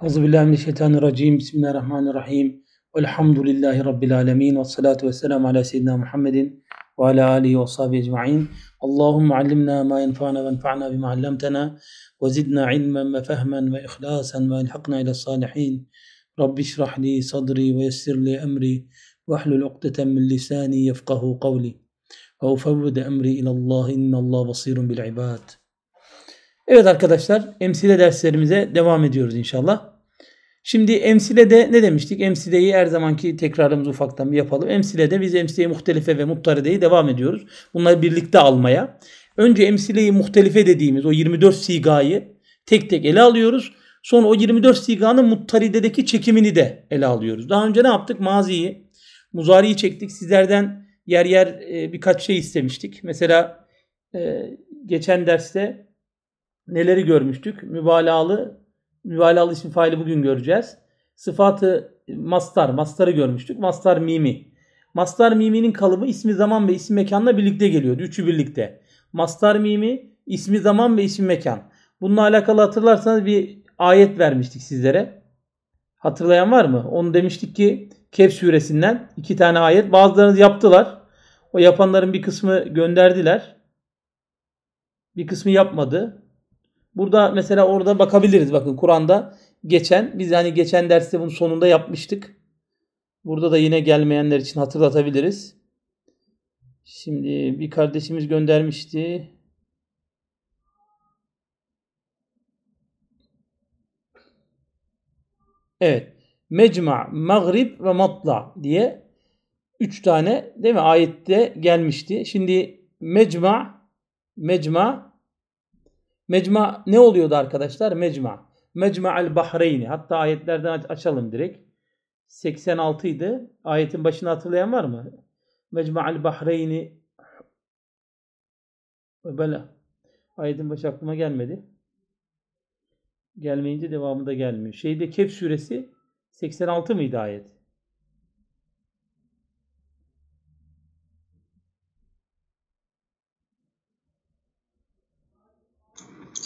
أعوذ بالله من الشيطان الرجيم بسم الله الرحمن الرحيم والحمد لله رب العالمين والصلاة والسلام على سيدنا محمد وعلى آله وصحبه أجمعين اللهم علمنا ما ينفعنا وانفعنا بما علمتنا وزدنا علما وفهما وإخلاصا وألحقنا إلى الصالحين رب اشرح لي صدري ويسر لي أمري واحلل عقدة من لساني يفقه قولي وأفوض أمري إلى الله إن الله بصير بالعباد Evet arkadaşlar emsile derslerimize devam ediyoruz inşallah. Şimdi emsile de ne demiştik? Emsileyi her zamanki tekrarımızı ufaktan bir yapalım. Emsilede biz emsileyi muhtelife ve muttarideyi devam ediyoruz. Bunları birlikte almaya. Önce emsileyi muhtelife dediğimiz o 24 sigayı tek tek ele alıyoruz. Sonra o 24 siganın muttaridedeki çekimini de ele alıyoruz. Daha önce ne yaptık? Maziyi, muzariyi çektik. Sizlerden yer yer e, birkaç şey istemiştik. Mesela e, geçen derste neleri görmüştük? Mübalağalı, mübalağalı isim faili bugün göreceğiz. Sıfatı mastar, mastarı görmüştük. Mastar mimi. Mastar miminin kalıbı ismi zaman ve isim mekanla birlikte geliyordu. Üçü birlikte. Mastar mimi, ismi zaman ve isim mekan. Bununla alakalı hatırlarsanız bir ayet vermiştik sizlere. Hatırlayan var mı? Onu demiştik ki Kehf suresinden iki tane ayet. Bazılarınız yaptılar. O yapanların bir kısmı gönderdiler. Bir kısmı yapmadı. Burada mesela orada bakabiliriz. Bakın Kur'an'da geçen biz hani geçen derste bunun sonunda yapmıştık. Burada da yine gelmeyenler için hatırlatabiliriz. Şimdi bir kardeşimiz göndermişti. Evet. Mecma, Magrib ve Matla diye üç tane değil mi ayette gelmişti. Şimdi mecma, mecma Mecma ne oluyordu arkadaşlar? Mecma. Mecma el Bahreyni. Hatta ayetlerden açalım direkt. 86 idi. Ayetin başını hatırlayan var mı? Mecma el Bahreyni. böyle Ayetin başı aklıma gelmedi. Gelmeyince devamı da gelmiyor. Şeyde Kehf suresi 86 mıydı ayet?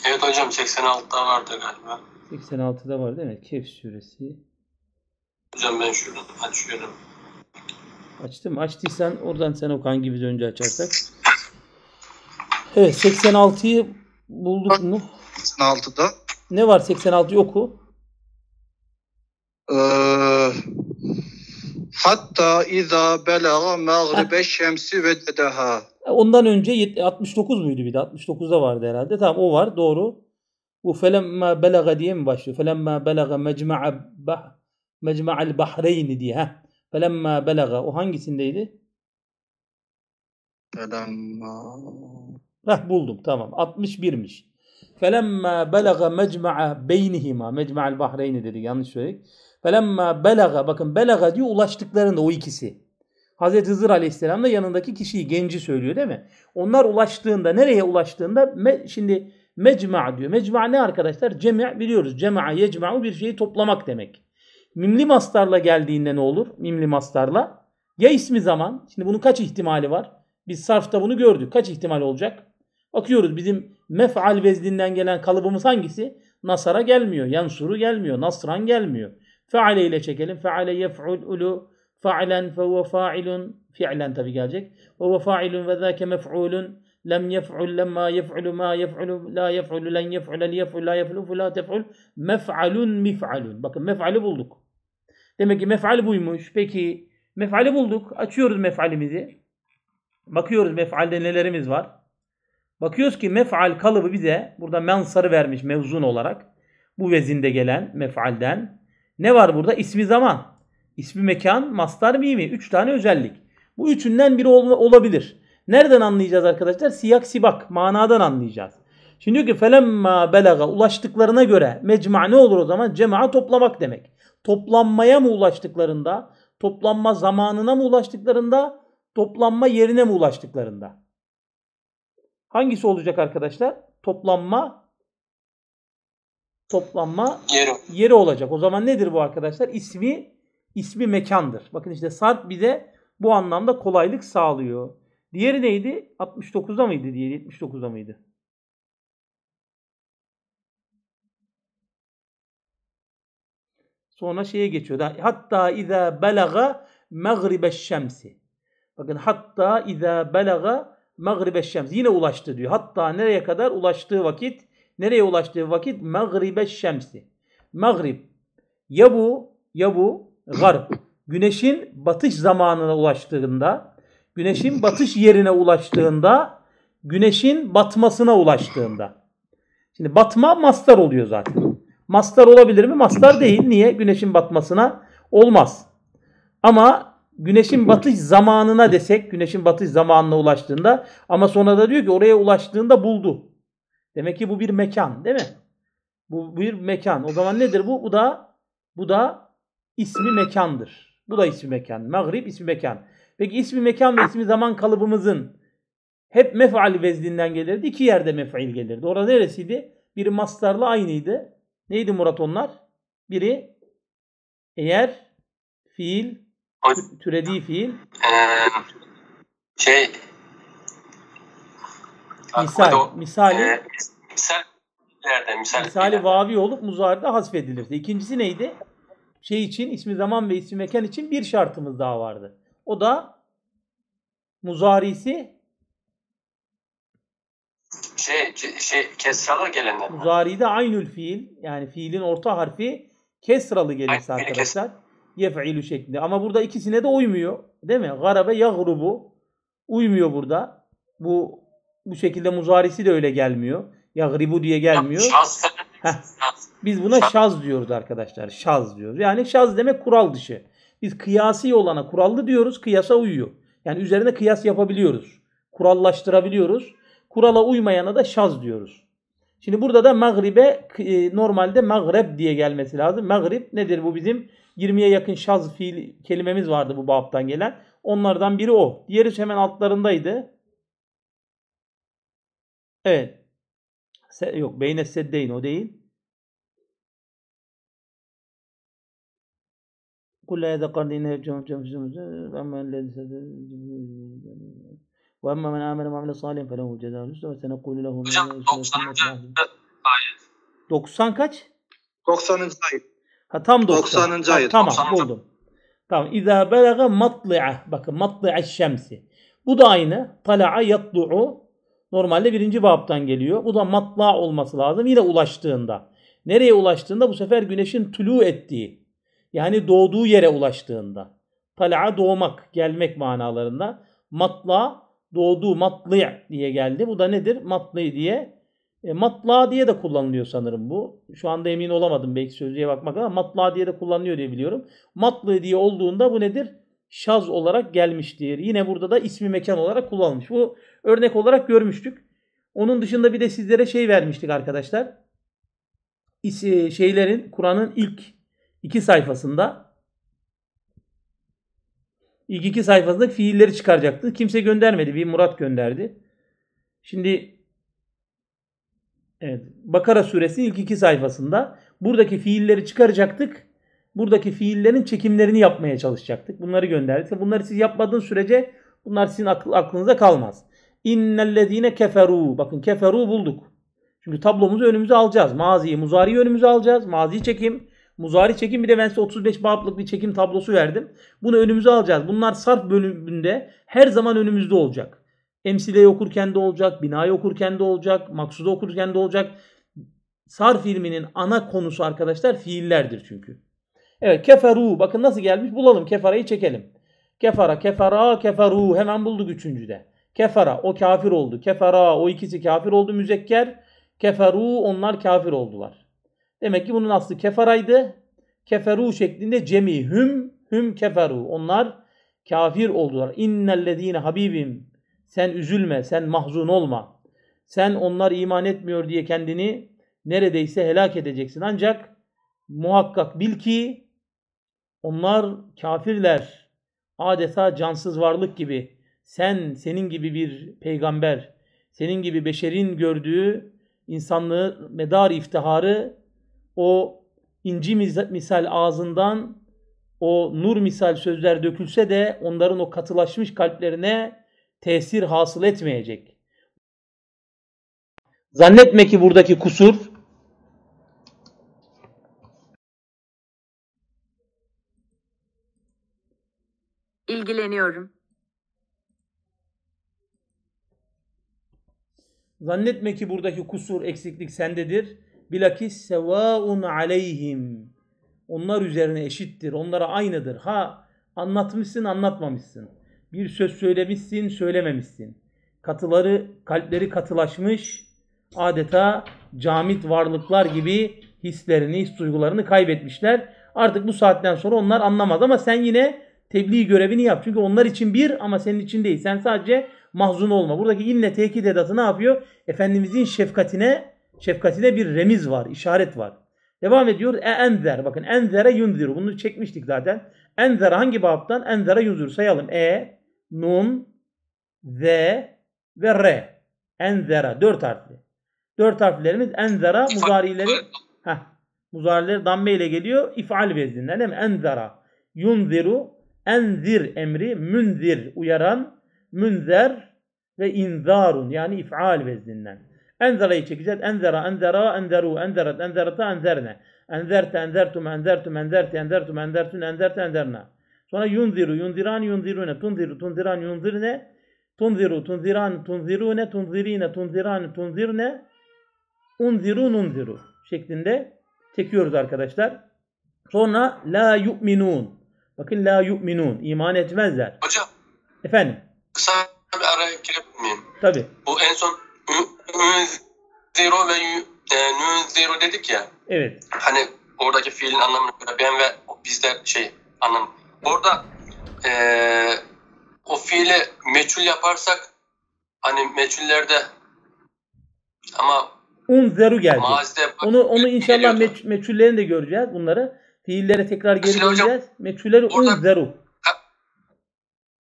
Evet hocam 86'da vardı galiba. 86'da var değil mi? Kehf suresi. Hocam ben şunu açıyorum. Açtım. Açtıysan oradan sen oku hangi biz önce açarsak. Evet 86'yı bulduk mu? 86'da. Ne var 86'yı oku. Ee, hatta iza belaga mağribe şemsi ve dedeha. E, ondan önce 69 muydu bir de? 69'da vardı herhalde. Tamam o var doğru. Bu felemma belaga diye mi başlıyor? Felemma belaga mecma'a bah, mecma'al bahreyni diye. Heh. Felemma belaga. O hangisindeydi? Felemma. Heh, buldum tamam. 61'miş. Felemma belaga mecma'a beynihima. Mecma'al bahreyni dedi yanlış söyledik. Felemma belaga. Bakın belaga diyor ulaştıklarında o ikisi. Hazreti Hızır Aleyhisselam da yanındaki kişiyi, genci söylüyor değil mi? Onlar ulaştığında, nereye ulaştığında me, şimdi mecma diyor. Mecma ne arkadaşlar? Cemi' biliyoruz. Cema'a, yecma'u bir şeyi toplamak demek. Mimli mastarla geldiğinde ne olur? Mimli mastarla. Ya ismi zaman? Şimdi bunun kaç ihtimali var? Biz sarfta bunu gördük. Kaç ihtimal olacak? Bakıyoruz bizim mef'al vezdinden gelen kalıbımız hangisi? Nasara gelmiyor. Yansuru gelmiyor. Nasran gelmiyor. Feale ile çekelim. Feale ulu. Fa'ilen fehuve fa'ilun. Fi'len tabi gelecek. Ve huve fa'ilun ve zâke mef'ulun. Lem yef'ul lemma yef'ulu ma yef'ulu la yef'ulu len yef'ule li yef'ul la yef'ulu fu la tef'ul. Mef'alun mif'alun. Bakın mef'ali bulduk. Demek ki mef'al buymuş. Peki mef'ali bulduk. Açıyoruz mef'alimizi. Bakıyoruz mef'alde nelerimiz var. Bakıyoruz ki mef'al kalıbı bize burada mensarı vermiş mevzun olarak. Bu vezinde gelen mef'alden. Ne var burada? İsmi zaman. İsmi mekan, mastar, mimi. Üç tane özellik. Bu üçünden biri ol- olabilir. Nereden anlayacağız arkadaşlar? Siyak sibak. Manadan anlayacağız. Şimdi diyor ki felemma belaga ulaştıklarına göre mecma ne olur o zaman? Cema'a toplamak demek. Toplanmaya mı ulaştıklarında? Toplanma zamanına mı ulaştıklarında? Toplanma yerine mi ulaştıklarında? Hangisi olacak arkadaşlar? Toplanma toplanma yeri. yeri olacak. O zaman nedir bu arkadaşlar? İsmi ismi mekandır. Bakın işte sarf bize bu anlamda kolaylık sağlıyor. Diğeri neydi? 69'da mıydı? diye? 79'da mıydı? Sonra şeye geçiyor. Hatta izâ belaga mağribeş şemsi. Bakın hatta izâ belaga mağribeş şemsi. Yine ulaştı diyor. Hatta nereye kadar? Ulaştığı vakit. Nereye ulaştığı vakit? Mağribeş şemsi. Mağrib. Ya bu ya bu garp. Güneşin batış zamanına ulaştığında, güneşin batış yerine ulaştığında, güneşin batmasına ulaştığında. Şimdi batma mastar oluyor zaten. Mastar olabilir mi? Mastar değil. Niye? Güneşin batmasına olmaz. Ama güneşin batış zamanına desek, güneşin batış zamanına ulaştığında ama sonra da diyor ki oraya ulaştığında buldu. Demek ki bu bir mekan değil mi? Bu bir mekan. O zaman nedir bu? Bu da bu da ismi mekandır. Bu da ismi mekan. Mağrib ismi mekan. Peki ismi mekan ve ismi zaman kalıbımızın hep mef'al vezninden gelirdi. İki yerde mef'il gelirdi. Orada neresiydi? Biri mastarla aynıydı. Neydi Murat onlar? Biri eğer fiil tü, türediği fiil ee, şey misal o, misali e, misal misali vavi olup muzarda hasfedilirdi. İkincisi neydi? şey için, ismi zaman ve ismi mekan için bir şartımız daha vardı. O da muzarisi şey, şey kesralı gelenler. Muzari'de aynül fiil yani fiilin orta harfi kesralı gelirse Aynı arkadaşlar. Kes... Yef'ilu şeklinde. Ama burada ikisine de uymuyor. Değil mi? Garabe yagrubu. Uymuyor burada. Bu bu şekilde muzarisi de öyle gelmiyor. Yagribu diye gelmiyor. Ya, şans biz buna şaz diyoruz arkadaşlar. Şaz diyoruz. Yani şaz demek kural dışı. Biz kıyasi olana kurallı diyoruz. Kıyasa uyuyor. Yani üzerine kıyas yapabiliyoruz. Kurallaştırabiliyoruz. Kurala uymayana da şaz diyoruz. Şimdi burada da Maghrib'e e, normalde Maghreb diye gelmesi lazım. Maghrib nedir? Bu bizim 20'ye yakın şaz fiil kelimemiz vardı bu babtan gelen. Onlardan biri o. Diğeri hemen altlarındaydı. Evet. Yok beyne seddeyn o değil. كل هذا قرن يرجعون أما الذي وأما من آمن وعمل صالحا فله جزاء الحسنى وسنقول له من 90 kaç? 90. ayet. Ha tam 90. 90. ayet. Tamam 90. buldum. Tamam. İza belaga matli'a. Bakın matli'a şemsi. Bu da aynı. Tala'a yatlu'u. Normalde birinci babtan geliyor. Bu da matla olması lazım. Yine ulaştığında. Nereye ulaştığında bu sefer güneşin tülü ettiği. Yani doğduğu yere ulaştığında. Tal'a doğmak, gelmek manalarında. Matla doğduğu matlı diye geldi. Bu da nedir? Matlı diye. E, matla diye de kullanılıyor sanırım bu. Şu anda emin olamadım belki sözlüğe bakmak ama matla diye de kullanılıyor diye biliyorum. Matlı diye olduğunda bu nedir? şaz olarak gelmiştir. Yine burada da ismi mekan olarak kullanılmış. Bu örnek olarak görmüştük. Onun dışında bir de sizlere şey vermiştik arkadaşlar. Şeylerin Kur'an'ın ilk iki sayfasında ilk iki sayfasındaki fiilleri çıkaracaktı. Kimse göndermedi. Bir Murat gönderdi. Şimdi evet, Bakara suresinin ilk iki sayfasında buradaki fiilleri çıkaracaktık buradaki fiillerin çekimlerini yapmaya çalışacaktık. Bunları gönderdik. Bunları siz yapmadığınız sürece bunlar sizin aklınıza kalmaz. İnnellezine keferu. Bakın keferu bulduk. Çünkü tablomuzu önümüze alacağız. Maziyi, muzariyi önümüze alacağız. Mazi çekim, muzari çekim. Bir de ben size 35 bablık bir çekim tablosu verdim. Bunu önümüze alacağız. Bunlar sarf bölümünde her zaman önümüzde olacak. Emsileyi okurken de olacak, binayı okurken de olacak, maksudu okurken de olacak. Sarf filminin ana konusu arkadaşlar fiillerdir çünkü. Evet keferu bakın nasıl gelmiş bulalım kefarayı çekelim. Kefara kefara keferu hemen bulduk üçüncüde. Kefara o kafir oldu. Kefara o ikisi kafir oldu müzekker. Keferu onlar kafir oldular. Demek ki bunun aslı kefaraydı. Keferu şeklinde cemi hüm hüm keferu onlar kafir oldular. İnnellezine habibim sen üzülme sen mahzun olma. Sen onlar iman etmiyor diye kendini neredeyse helak edeceksin. Ancak muhakkak bil ki onlar kafirler. Adeta cansız varlık gibi. Sen senin gibi bir peygamber, senin gibi beşerin gördüğü insanlığı medar iftiharı o inci misal ağzından o nur misal sözler dökülse de onların o katılaşmış kalplerine tesir hasıl etmeyecek. Zannetme ki buradaki kusur endişeleniyorum. Zannetme ki buradaki kusur, eksiklik sendedir. Bilakis sevaun aleyhim. Onlar üzerine eşittir, onlara aynıdır. Ha anlatmışsın, anlatmamışsın. Bir söz söylemişsin, söylememişsin. Katıları, kalpleri katılaşmış, adeta camit varlıklar gibi hislerini, his duygularını kaybetmişler. Artık bu saatten sonra onlar anlamaz ama sen yine tebliğ görevini yap. Çünkü onlar için bir ama senin için değil. Sen sadece mahzun olma. Buradaki inle tekit edatı ne yapıyor? Efendimizin şefkatine şefkatine bir remiz var, işaret var. Devam ediyor. E enzer. Bakın enzere yunziru. Bunu çekmiştik zaten. Enzer hangi babtan? Enzere yunziru. Sayalım. E, nun, z ve re. Enzera. Dört harfli. Dört harflerimiz enzera. Muzarileri heh, muzarileri damme ile geliyor. İf'al vezninden değil mi? Enzera. Yunziru. Enzir emri, münzir uyaran, münzer ve inzarun yani if'al vezninden. Enzera'yı çekeceğiz. enzara, enzara, enzeru, enzeret, enzerata, enzerne. Enzerte, enzertum, enzertum, enzerti, enzertum, enzertun, enzerte, enzerna. Sonra yunziru, yunziran, yunzirune, tunziru, tunziran, yunzirne, tunziru, tunziran, tunzirune, tunzirine, tunziran, tunzirne, unziru, unziru şeklinde çekiyoruz arkadaşlar. Sonra la yu'minun. Bakın la yu'minun. iman etmezler. Hocam. Efendim. Kısa bir araya girebilir miyim? Tabii. Bu en son nünziru ve e, nünziru dedik ya. Evet. Hani oradaki fiilin anlamını göre ben ve bizler şey anlam. Orada e, o fiili meçhul yaparsak hani meçhullerde ama unzeru geldi. Mazide, onu onu inşallah meç, meçhullerini de göreceğiz bunları. Fiillere tekrar geri Mesela hocam, döneceğiz. Metüleri orada, unzeru.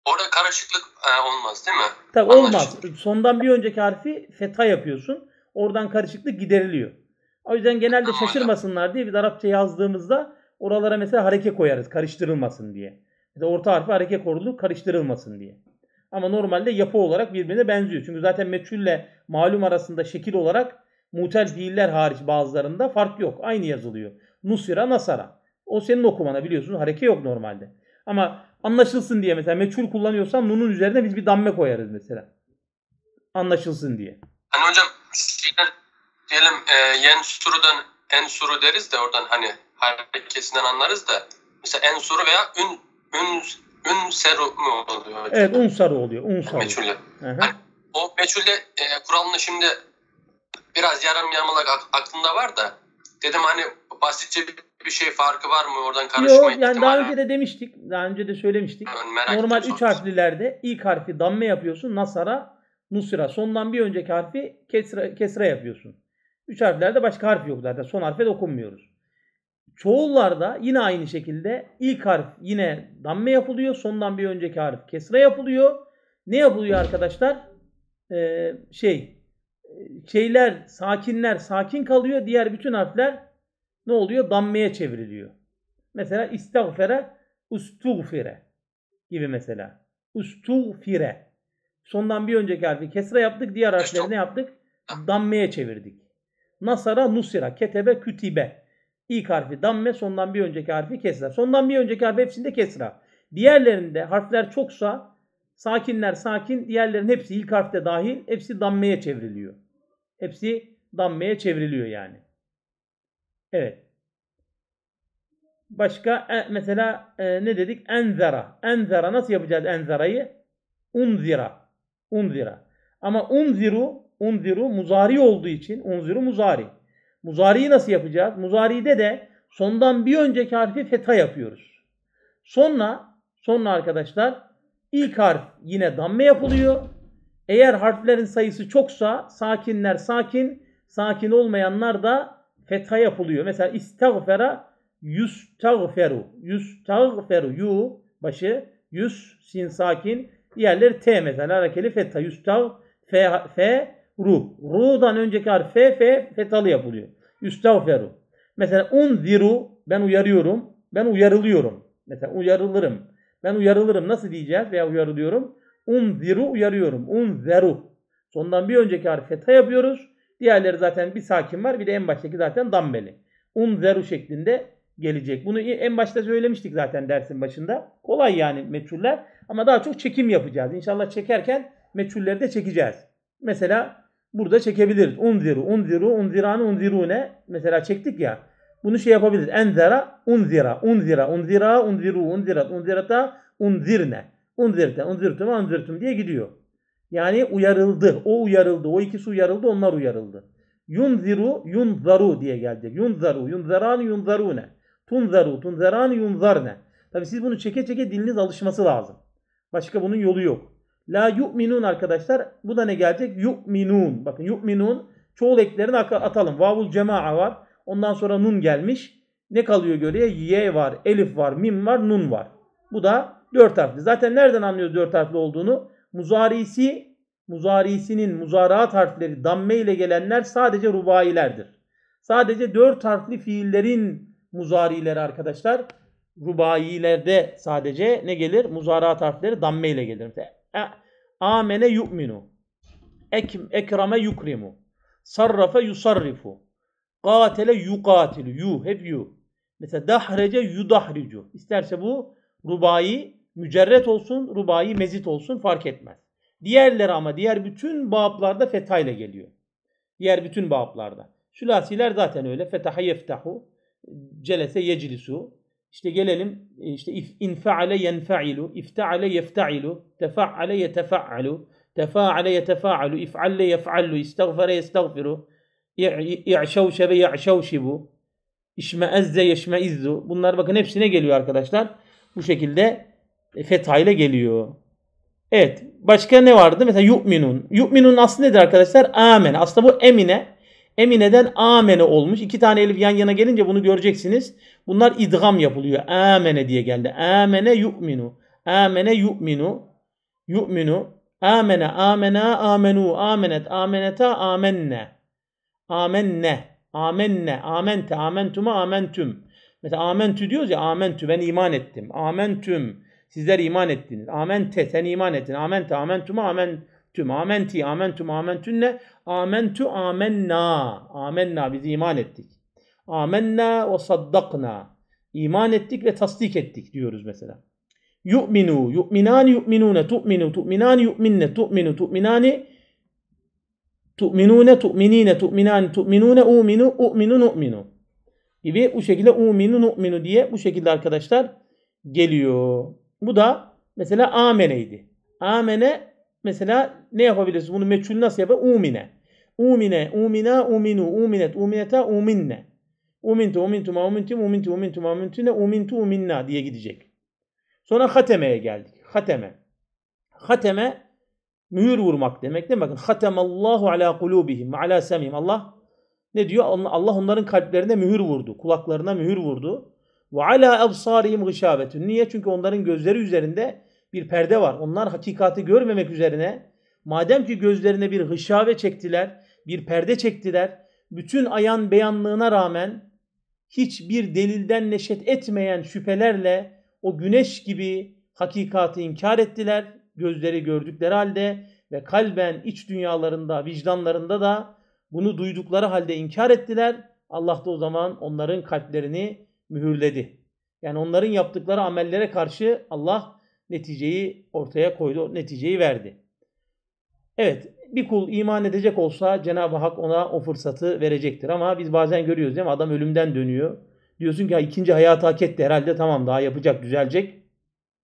Orada karışıklık e, olmaz değil mi? Tabii olmaz. Sondan bir önceki harfi feta yapıyorsun. Oradan karışıklık gideriliyor. O yüzden genelde tamam, şaşırmasınlar diye biz Arapça yazdığımızda oralara mesela hareke koyarız karıştırılmasın diye. Mesela orta harfi hareke korulu karıştırılmasın diye. Ama normalde yapı olarak birbirine benziyor. Çünkü zaten meçhulle malum arasında şekil olarak mutel fiiller hariç bazılarında fark yok. Aynı yazılıyor. Nusira, nasara. O senin okumana biliyorsun hareke yok normalde. Ama anlaşılsın diye mesela meçhul kullanıyorsan nunun üzerine biz bir damme koyarız mesela. Anlaşılsın diye. Hani hocam diyelim e, en ensuru deriz de oradan hani harekesinden anlarız da mesela en ensuru veya ün ün ünseru mu oluyor? Hocam? Evet unsaru oluyor. un Unsaru. Meçhulle. Hani, o meçhulle e, kuralını şimdi biraz yarım yamalak aklımda var da Dedim hani basitçe bir, şey farkı var mı oradan karışma Yok yani daha önce de demiştik. Daha önce de söylemiştik. Yani Normal üç harflilerde ilk harfi damme yapıyorsun. Nasara, Nusra. Sondan bir önceki harfi kesra, kesra yapıyorsun. üç harflerde başka harf yok zaten. Son harfe dokunmuyoruz. Çoğullarda yine aynı şekilde ilk harf yine damme yapılıyor. Sondan bir önceki harf kesra yapılıyor. Ne yapılıyor arkadaşlar? Ee, şey şeyler, sakinler sakin kalıyor. Diğer bütün harfler ne oluyor? Dammeye çevriliyor. Mesela istagfere, ustugfire gibi mesela. Ustugfire. Sondan bir önceki harfi kesre yaptık. Diğer harfleri ne yaptık? Dammeye çevirdik. Nasara, nusira, ketebe, kütibe. İlk harfi damme, sondan bir önceki harfi kesra. Sondan bir önceki harfi hepsinde kesra. Diğerlerinde harfler çoksa sakinler sakin, diğerlerin hepsi ilk harfte dahil hepsi dammeye çevriliyor. Hepsi dammeye çevriliyor yani. Evet. Başka e, mesela e, ne dedik? Enzera. Enzera nasıl yapacağız enzerayı? Unzira. Unzira. Ama unziru, unziru muzari olduğu için unziru muzari. Muzari'yi nasıl yapacağız? Muzari'de de sondan bir önceki harfi feta yapıyoruz. Sonra sonra arkadaşlar ilk harf yine damme yapılıyor. Eğer harflerin sayısı çoksa sakinler sakin, sakin olmayanlar da fetha yapılıyor. Mesela istagfera yustagferu. Yustagferu yu başı yüz sin sakin. Diğerleri t mesela harekeli fetha. Yustag fe, fe ru. Ru'dan önceki harf fe fe fethalı yapılıyor. Yustagferu. Mesela unziru ben uyarıyorum. Ben uyarılıyorum. Mesela uyarılırım. Ben uyarılırım nasıl diyeceğiz veya uyarılıyorum? Unziru uyarıyorum. Unzeru. Sondan bir önceki harf feta yapıyoruz. Diğerleri zaten bir sakin var. Bir de en baştaki zaten dammeli. Unzeru şeklinde gelecek. Bunu en başta söylemiştik zaten dersin başında. Kolay yani meçhuller. Ama daha çok çekim yapacağız. İnşallah çekerken meçhulleri de çekeceğiz. Mesela burada çekebiliriz. Unziru, unziru, unzirane, ne? Mesela çektik ya. Bunu şey yapabiliriz. Enzera, unzira, unzira, unzira, unziru, unzirat, unzirata, unzirne. Unzirte, unzirtum, anzirtum diye gidiyor. Yani uyarıldı. O uyarıldı. O ikisi uyarıldı. Onlar uyarıldı. Yunziru, yunzaru diye gelecek. Yunzaru, yunzaran, yunzarune. Tunzaru, tunzaran, yunzarne. Tabi siz bunu çeke çeke diliniz alışması lazım. Başka bunun yolu yok. La yu'minun arkadaşlar. Bu da ne gelecek? Yu'minun. Bakın yu'minun. Çoğul eklerini atalım. Vavul cema'a var. Ondan sonra nun gelmiş. Ne kalıyor göreye? Y var, elif var, mim var, nun var. Bu da Dört harfli. Zaten nereden anlıyoruz dört harfli olduğunu? Muzarisi, muzarisinin muzaraat harfleri damme ile gelenler sadece rubailerdir. Sadece dört harfli fiillerin muzarileri arkadaşlar. Rubailerde sadece ne gelir? Muzaraat harfleri damme ile gelir. Amene yu'minu. Ekrame yukrimu. sarrafe yusarrifu. Katele yukatilu. Yu hep yu. Mesela dahrece yudahricu. İsterse bu rubai Mücerret olsun, rubai mezit olsun fark etmez. Diğerleri ama diğer bütün bablarda fetayla geliyor. Diğer bütün bablarda. Sülasiler zaten öyle. Fetaha yeftahu, celese yeclisu. İşte gelelim işte infaale yenfailu, iftaale yeftailu, tefaale yetefaalu, tefaale yetefaalu, ifalle yefallu, istagfere yestagfiru, i'şavşebe ya'şavşibu, işmeezze yeşmeizzu. Bunlar bakın hepsine geliyor arkadaşlar. Bu şekilde fetha ile geliyor. Evet. Başka ne vardı? Mesela yu'minun. Yu'minun aslı nedir arkadaşlar? Amene. Aslında bu emine. Emine'den amene olmuş. İki tane elif yan yana gelince bunu göreceksiniz. Bunlar idgam yapılıyor. Amene diye geldi. Amene yu'minu. Amene yu'minu. Yu'minu. Amene, amena, amenu, amenet, ameneta, amenne. Amenne. Amenne, amente, amentuma, amentüm. Mesela amentü diyoruz ya amentü ben iman ettim. Amentüm. Sizler iman ettiniz. Amente sen iman ettin. Tüm Tüm Amente amentuma amentüm. Amenti amentum amentünne. Amentu amenna. Amenna biz iman ettik. Amenna ve saddakna. İman ettik ve tasdik ettik diyoruz mesela. Yu'minu, yu'minani yu'minune, tu'minu, tu'minani yu'minne, tu'minu, tu'minani tu'minune, tu'minine, tu'minani, tu'minune, u'minu, u'minu, nu'minu. Gibi bu şekilde u'minu, nu'minu diye bu şekilde arkadaşlar geliyor. Bu da mesela ameneydi. Amene mesela ne yapabilirsin? Bunu meçhul nasıl yapar? Umine. Umine, umina, uminu, uminet, umineta, uminne. Umintu, umintu ma umintu, umintuma, umintune, umintu, uminna diye gidecek. Sonra hatemeye geldik. Hateme. Hateme mühür vurmak demek. Değil mi? Bakın hatemallahu ala kulubihim ve ala semihim. Allah ne diyor? Allah onların kalplerine mühür vurdu. Kulaklarına mühür vurdu. Ve ala absarihim gışavetun. Niye? Çünkü onların gözleri üzerinde bir perde var. Onlar hakikati görmemek üzerine madem ki gözlerine bir hışave çektiler, bir perde çektiler, bütün ayan beyanlığına rağmen hiçbir delilden neşet etmeyen şüphelerle o güneş gibi hakikati inkar ettiler. Gözleri gördükleri halde ve kalben iç dünyalarında, vicdanlarında da bunu duydukları halde inkar ettiler. Allah da o zaman onların kalplerini mühürledi. Yani onların yaptıkları amellere karşı Allah neticeyi ortaya koydu, neticeyi verdi. Evet, bir kul iman edecek olsa Cenab-ı Hak ona o fırsatı verecektir. Ama biz bazen görüyoruz değil mi? Adam ölümden dönüyor. Diyorsun ki ha, ikinci hayatı hak etti herhalde tamam daha yapacak, düzelecek.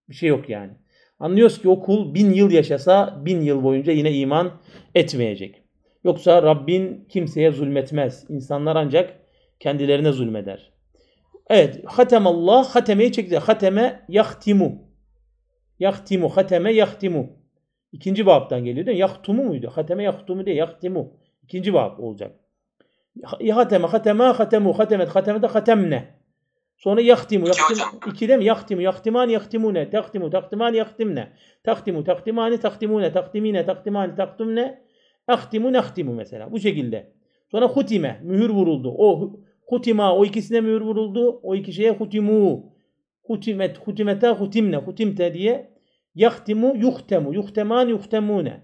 Bir şey yok yani. Anlıyoruz ki o kul bin yıl yaşasa bin yıl boyunca yine iman etmeyecek. Yoksa Rabbin kimseye zulmetmez. İnsanlar ancak kendilerine zulmeder. Evet. Hatemallah hatemeyi çekti. Hateme yahtimu. Yahtimu. Hateme yahtimu. İkinci babdan geliyor değil mi? Yahtumu muydu? Hateme yahtumu diye Yahtimu. İkinci bab olacak. Hateme, hateme, hatemu, hatemet, hateme de hatemne. Sonra yahtimu, yahtimu, ikide mi? Yahtimu, yahtiman, yahtimune, tahtimu, tahtiman, yahtimne. Tahtimu, tahtimani, tahtimune, tahtimine, tahtimani, tahtumne. Ahtimu, nahtimu mesela. Bu şekilde. Sonra hutime, mühür vuruldu. O Hutima o ikisine mühür vuruldu. O iki şeye hutimu. Hutimet, hutimete, hutimne, hutimte diye. Yahtimu, yuhtemu, yuhteman, yuhtemune.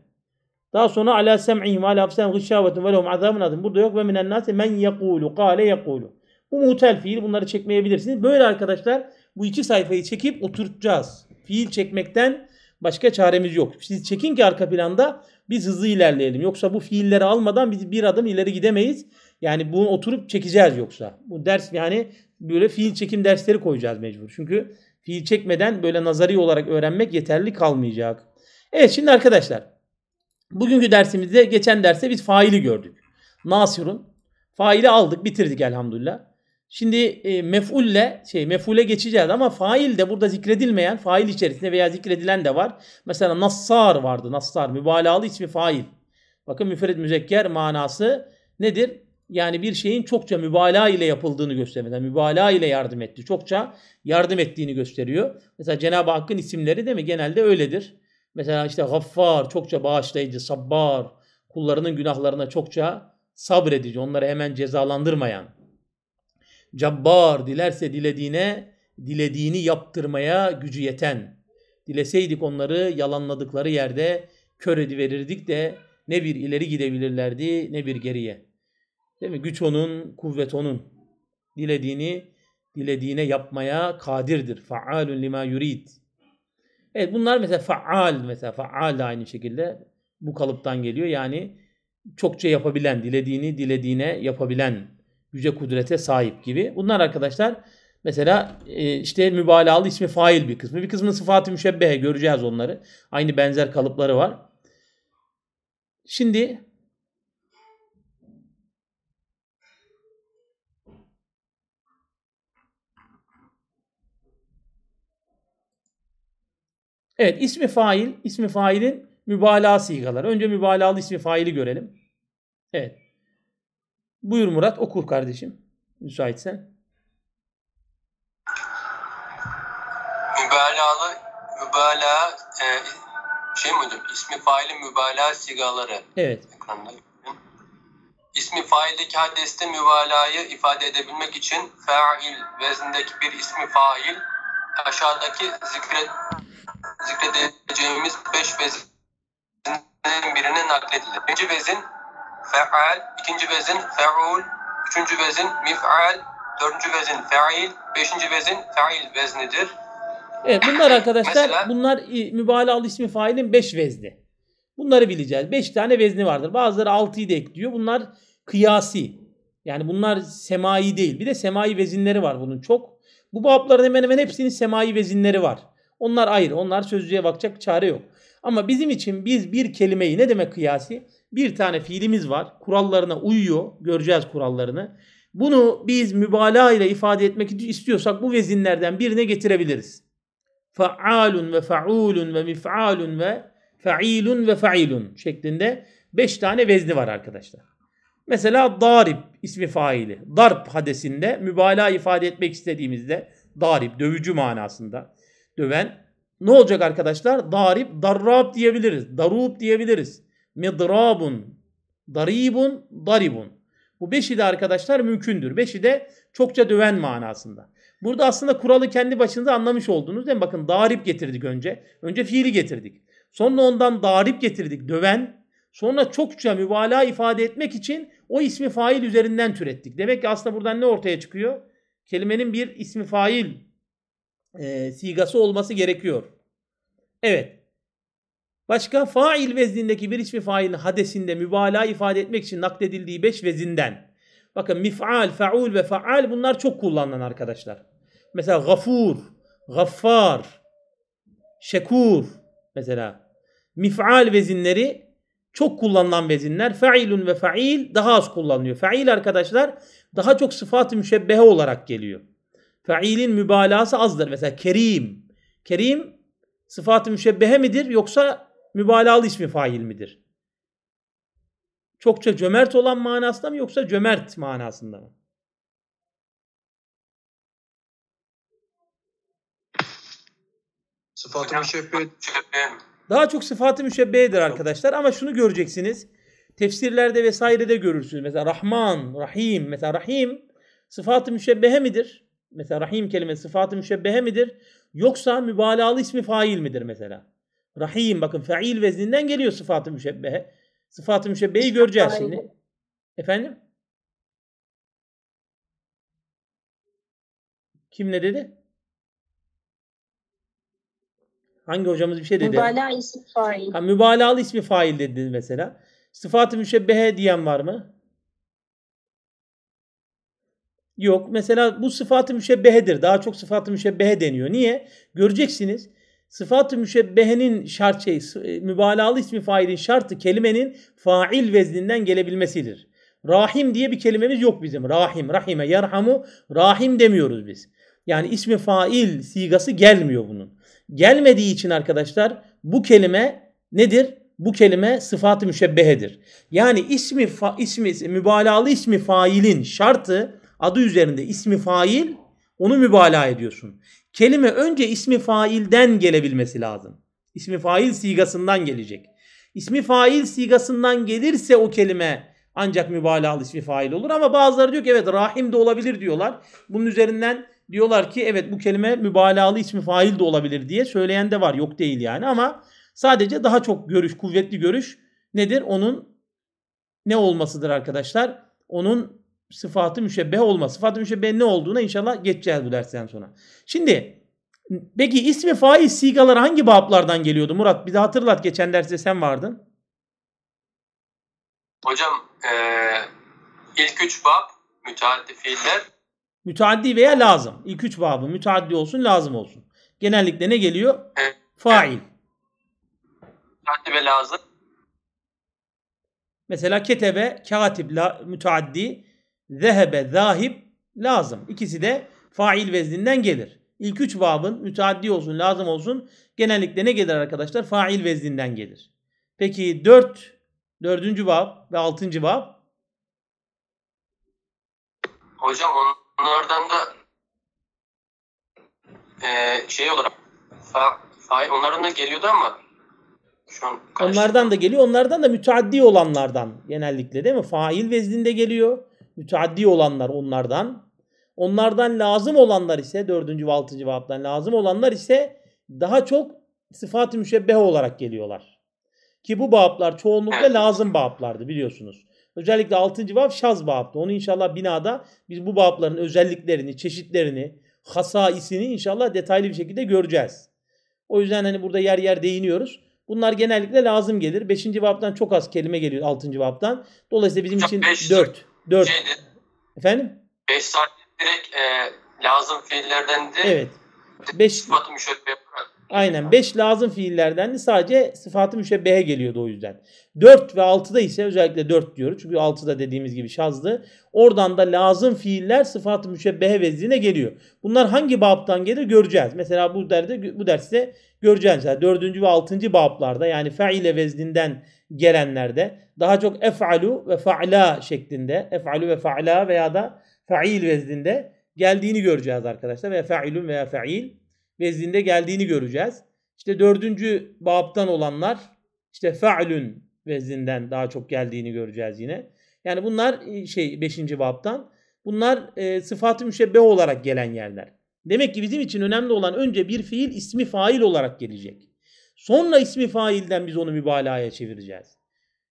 Daha sonra ala sem'ihim ala absem gışşavetin ve lehum azabun azim. Burada yok ve minen nasi men yekulu, kale yekulu. Bu mutel fiil. Bunları çekmeyebilirsiniz. Böyle arkadaşlar bu iki sayfayı çekip oturtacağız. Fiil çekmekten başka çaremiz yok. Siz çekin ki arka planda biz hızlı ilerleyelim. Yoksa bu fiilleri almadan biz bir adım ileri gidemeyiz. Yani bunu oturup çekeceğiz yoksa. Bu ders yani böyle fiil çekim dersleri koyacağız mecbur. Çünkü fiil çekmeden böyle nazari olarak öğrenmek yeterli kalmayacak. Evet şimdi arkadaşlar bugünkü dersimizde geçen derste biz faili gördük. Nasirun faili aldık bitirdik elhamdülillah. Şimdi e, mef'ulle şey mef'ule geçeceğiz ama fail de burada zikredilmeyen fail içerisinde veya zikredilen de var. Mesela nassar vardı. Nassar mübalağalı ismi fail. Bakın müfred müzekker manası nedir? yani bir şeyin çokça mübalağa ile yapıldığını göstermeden mübalağa ile yardım etti. Çokça yardım ettiğini gösteriyor. Mesela Cenab-ı Hakk'ın isimleri değil mi? Genelde öyledir. Mesela işte Gaffar çokça bağışlayıcı, Sabbar kullarının günahlarına çokça sabredici, onları hemen cezalandırmayan. Cabbar dilerse dilediğine dilediğini yaptırmaya gücü yeten. Dileseydik onları yalanladıkları yerde kör ediverirdik de ne bir ileri gidebilirlerdi ne bir geriye. Değil mi? Güç onun, kuvvet onun. Dilediğini dilediğine yapmaya kadirdir. Faalun lima yurid. Evet bunlar mesela faal mesela faal da aynı şekilde bu kalıptan geliyor. Yani çokça yapabilen, dilediğini dilediğine yapabilen, yüce kudrete sahip gibi. Bunlar arkadaşlar mesela e, işte mübalağalı ismi fail bir kısmı. Bir kısmı sıfatı müşebbehe göreceğiz onları. Aynı benzer kalıpları var. Şimdi Evet ismi fail, ismi failin mübalağa sigaları. Önce mübalağalı ismi faili görelim. Evet. Buyur Murat okur kardeşim. Müsaitsen. Mübalağalı mübalağa e, şey miydi? İsmi failin mübalağa sigaları. Evet. Ekranda. İsmi faildeki hadeste mübalağayı ifade edebilmek için fail vezindeki bir ismi fail aşağıdaki zikret zikredeceğimiz beş vezinden birine nakledilir. Birinci vezin feal, ikinci vezin feul, üçüncü vezin mif'al, dördüncü vezin feil, beşinci vezin feil veznidir. Evet bunlar arkadaşlar Mesela, bunlar mübalağalı ismi failin beş vezni. Bunları bileceğiz. Beş tane vezni vardır. Bazıları altıyı da ekliyor. Bunlar kıyasi. Yani bunlar semai değil. Bir de semai vezinleri var bunun çok. Bu babların hemen hemen hepsinin semai vezinleri var. Onlar ayrı. Onlar sözcüğe bakacak çare yok. Ama bizim için biz bir kelimeyi ne demek kıyasi? Bir tane fiilimiz var. Kurallarına uyuyor. Göreceğiz kurallarını. Bunu biz mübalağa ile ifade etmek istiyorsak bu vezinlerden birine getirebiliriz. Faalun ve faulun ve mif'alun ve failun ve failun şeklinde beş tane vezni var arkadaşlar. Mesela darip ismi faili. Darp hadesinde mübalağa ifade etmek istediğimizde darip dövücü manasında döven. Ne olacak arkadaşlar? Darip, darrab diyebiliriz. darup diyebiliriz. Medrabun, daribun, daribun. Bu beşi de arkadaşlar mümkündür. Beşi de çokça döven manasında. Burada aslında kuralı kendi başınıza anlamış oldunuz değil mi? Bakın darip getirdik önce. Önce fiili getirdik. Sonra ondan darip getirdik. Döven. Sonra çokça mübalağa ifade etmek için o ismi fail üzerinden türettik. Demek ki aslında buradan ne ortaya çıkıyor? Kelimenin bir ismi fail e, sigası olması gerekiyor. Evet. Başka fail vezindeki bir ismi failin hadesinde mübalağa ifade etmek için nakledildiği beş vezinden. Bakın mif'al, faul ve faal bunlar çok kullanılan arkadaşlar. Mesela gafur, gaffar, şekur mesela. Mif'al vezinleri çok kullanılan vezinler. Failun ve fail daha az kullanılıyor. Fail arkadaşlar daha çok sıfat-ı müşebbehe olarak geliyor. Failin mübalağası azdır. Mesela kerim. Kerim sıfatı müşebbehe midir yoksa mübalağalı ismi fail midir? Çokça cömert olan manasında mı yoksa cömert manasında mı? Sıfatı müşebbehe. Daha çok sıfatı müşebbehedir arkadaşlar ama şunu göreceksiniz. Tefsirlerde vesairede görürsünüz. Mesela Rahman, Rahim. Mesela Rahim sıfatı müşebbehe midir? Mesela rahim kelimesi sıfatı müşebbehe midir? Yoksa mübalağalı ismi fail midir mesela? Rahim bakın fail vezninden geliyor sıfatı müşebbehe. Sıfatı müşebbeyi göreceğiz şimdi. Efendim? Kim ne dedi? Hangi hocamız bir şey dedi? Mübalağa ismi fail. Ha, mübalağalı ismi fail dediniz mesela. Sıfatı müşebbehe diyen var mı? Yok. Mesela bu sıfatı müşebbehedir. Daha çok sıfatı müşebbehe deniyor. Niye? Göreceksiniz. Sıfatı müşebbehenin şart şey, mübalağalı ismi failin şartı kelimenin fail vezninden gelebilmesidir. Rahim diye bir kelimemiz yok bizim. Rahim, rahime, yerhamu, rahim demiyoruz biz. Yani ismi fail sigası gelmiyor bunun. Gelmediği için arkadaşlar bu kelime nedir? Bu kelime sıfatı müşebbehedir. Yani ismi fa, ismi mübalağalı ismi failin şartı Adı üzerinde ismi fail onu mübalağa ediyorsun. Kelime önce ismi failden gelebilmesi lazım. İsmi fail sigasından gelecek. İsmi fail sigasından gelirse o kelime ancak mübalağalı ismi fail olur. Ama bazıları diyor ki evet rahim de olabilir diyorlar. Bunun üzerinden diyorlar ki evet bu kelime mübalağalı ismi fail de olabilir diye söyleyen de var. Yok değil yani ama sadece daha çok görüş, kuvvetli görüş nedir? Onun ne olmasıdır arkadaşlar? Onun sıfatı müşebbeh olma. Sıfatı müşebbeh ne olduğuna inşallah geçeceğiz bu dersten sonra. Şimdi peki ismi faiz sigalar hangi bablardan geliyordu Murat? Bir de hatırlat geçen derste sen vardın. Hocam ee, ilk üç bab müteaddi fiiller. Müteaddi veya lazım. İlk üç babı müteaddi olsun lazım olsun. Genellikle ne geliyor? Evet. Fail. Müteaddi ve lazım. Mesela ketebe, katip, la, müteaddi. Zehebe zahib lazım. İkisi de fail vezninden gelir. İlk üç vabın müteaddi olsun, lazım olsun genellikle ne gelir arkadaşlar? Fail vezninden gelir. Peki dört, dördüncü vab ve altıncı vab? Hocam onlardan da e, şey olarak fa, fail onlardan da geliyordu ama şu an Onlardan da geliyor. Onlardan da müteaddi olanlardan genellikle değil mi? Fail vezninde geliyor müteaddi olanlar onlardan. Onlardan lazım olanlar ise dördüncü ve altıncı vahaptan lazım olanlar ise daha çok sıfat-ı müşebbeh olarak geliyorlar. Ki bu bablar çoğunlukla lazım bablardı biliyorsunuz. Özellikle altıncı bab şaz babdı. Onu inşallah binada biz bu babların özelliklerini, çeşitlerini, hasaisini inşallah detaylı bir şekilde göreceğiz. O yüzden hani burada yer yer değiniyoruz. Bunlar genellikle lazım gelir. Beşinci babdan çok az kelime geliyor altıncı babdan. Dolayısıyla bizim için dört. 4. Şeydi, e, Efendim? 5 saat direkt e, lazım fiillerdendi. Evet. Beş, sıfatı müşebbihe bırak. Aynen 5 lazım fiillerden de sadece sıfatı müşebbehe geliyordu o yüzden. 4 ve 6'da ise özellikle 4 diyoruz. Çünkü 6'da dediğimiz gibi şazdı. Oradan da lazım fiiller sıfatı müşebbehe vezline geliyor. Bunlar hangi babtan gelir göreceğiz. Mesela bu derde bu derste göreceğiz. Yani 4. ve 6. bablarda yani feile vezninden gelenlerde daha çok ef'alu ve fa'la şeklinde ef'alu ve fa'la veya da fa'il vezninde geldiğini göreceğiz arkadaşlar. Veya fa'ilun veya fa'il vezinde geldiğini göreceğiz. İşte dördüncü babtan olanlar işte fe'lün vezinden daha çok geldiğini göreceğiz yine. Yani bunlar e, şey beşinci babtan. Bunlar e, sıfat-ı müşebbeh olarak gelen yerler. Demek ki bizim için önemli olan önce bir fiil ismi fail olarak gelecek. Sonra ismi failden biz onu mübalağaya çevireceğiz.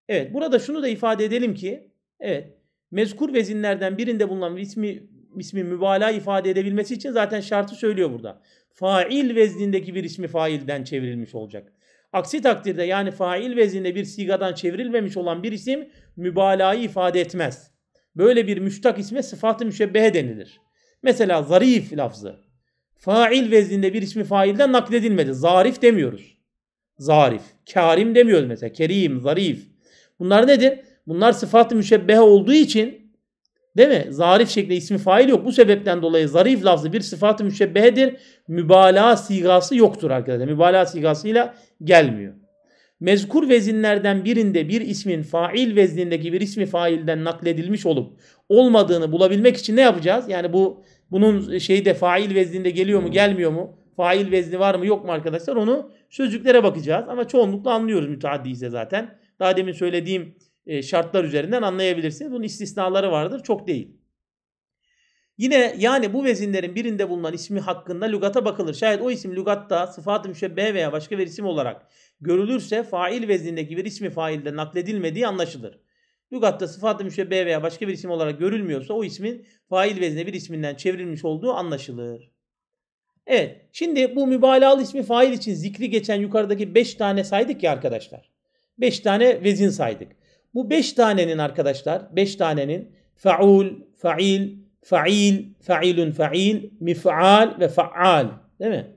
Evet burada şunu da ifade edelim ki evet mezkur vezinlerden birinde bulunan ismi ismi mübalağa ifade edebilmesi için zaten şartı söylüyor burada. Fail veznindeki bir ismi failden çevrilmiş olacak. Aksi takdirde yani fail vezinde bir sigadan çevrilmemiş olan bir isim mübalağayı ifade etmez. Böyle bir müştak isme sıfatı müşebbehe denilir. Mesela zarif lafzı. Fail vezinde bir ismi failden nakledilmedi. Zarif demiyoruz. Zarif. Kerim demiyoruz mesela. Kerim, zarif. Bunlar nedir? Bunlar sıfatı müşebbehe olduğu için Değil mi? Zarif şekli ismi fail yok. Bu sebepten dolayı zarif lafzı bir sıfatı müşebbehedir. Mübalağa sigası yoktur arkadaşlar. Mübalağa sigasıyla gelmiyor. Mezkur vezinlerden birinde bir ismin fail veznindeki bir ismi failden nakledilmiş olup olmadığını bulabilmek için ne yapacağız? Yani bu bunun şeyi de fail vezninde geliyor mu hmm. gelmiyor mu? Fail vezni var mı yok mu arkadaşlar? Onu sözcüklere bakacağız. Ama çoğunlukla anlıyoruz müteaddi ise zaten. Daha demin söylediğim e, şartlar üzerinden anlayabilirsiniz. Bunun istisnaları vardır. Çok değil. Yine yani bu vezinlerin birinde bulunan ismi hakkında lügata bakılır. Şayet o isim lügatta sıfat-ı müşebbehe veya başka bir isim olarak görülürse fail veznindeki bir ismi failde nakledilmediği anlaşılır. Lügatta sıfat-ı müşebbehe veya başka bir isim olarak görülmüyorsa o ismin fail vezine bir isminden çevrilmiş olduğu anlaşılır. Evet şimdi bu mübalağalı ismi fail için zikri geçen yukarıdaki 5 tane saydık ya arkadaşlar. 5 tane vezin saydık. Bu beş tanenin arkadaşlar, beş tanenin faul, fail, fail, failun, fail, mif'al ve fa'al. Değil mi?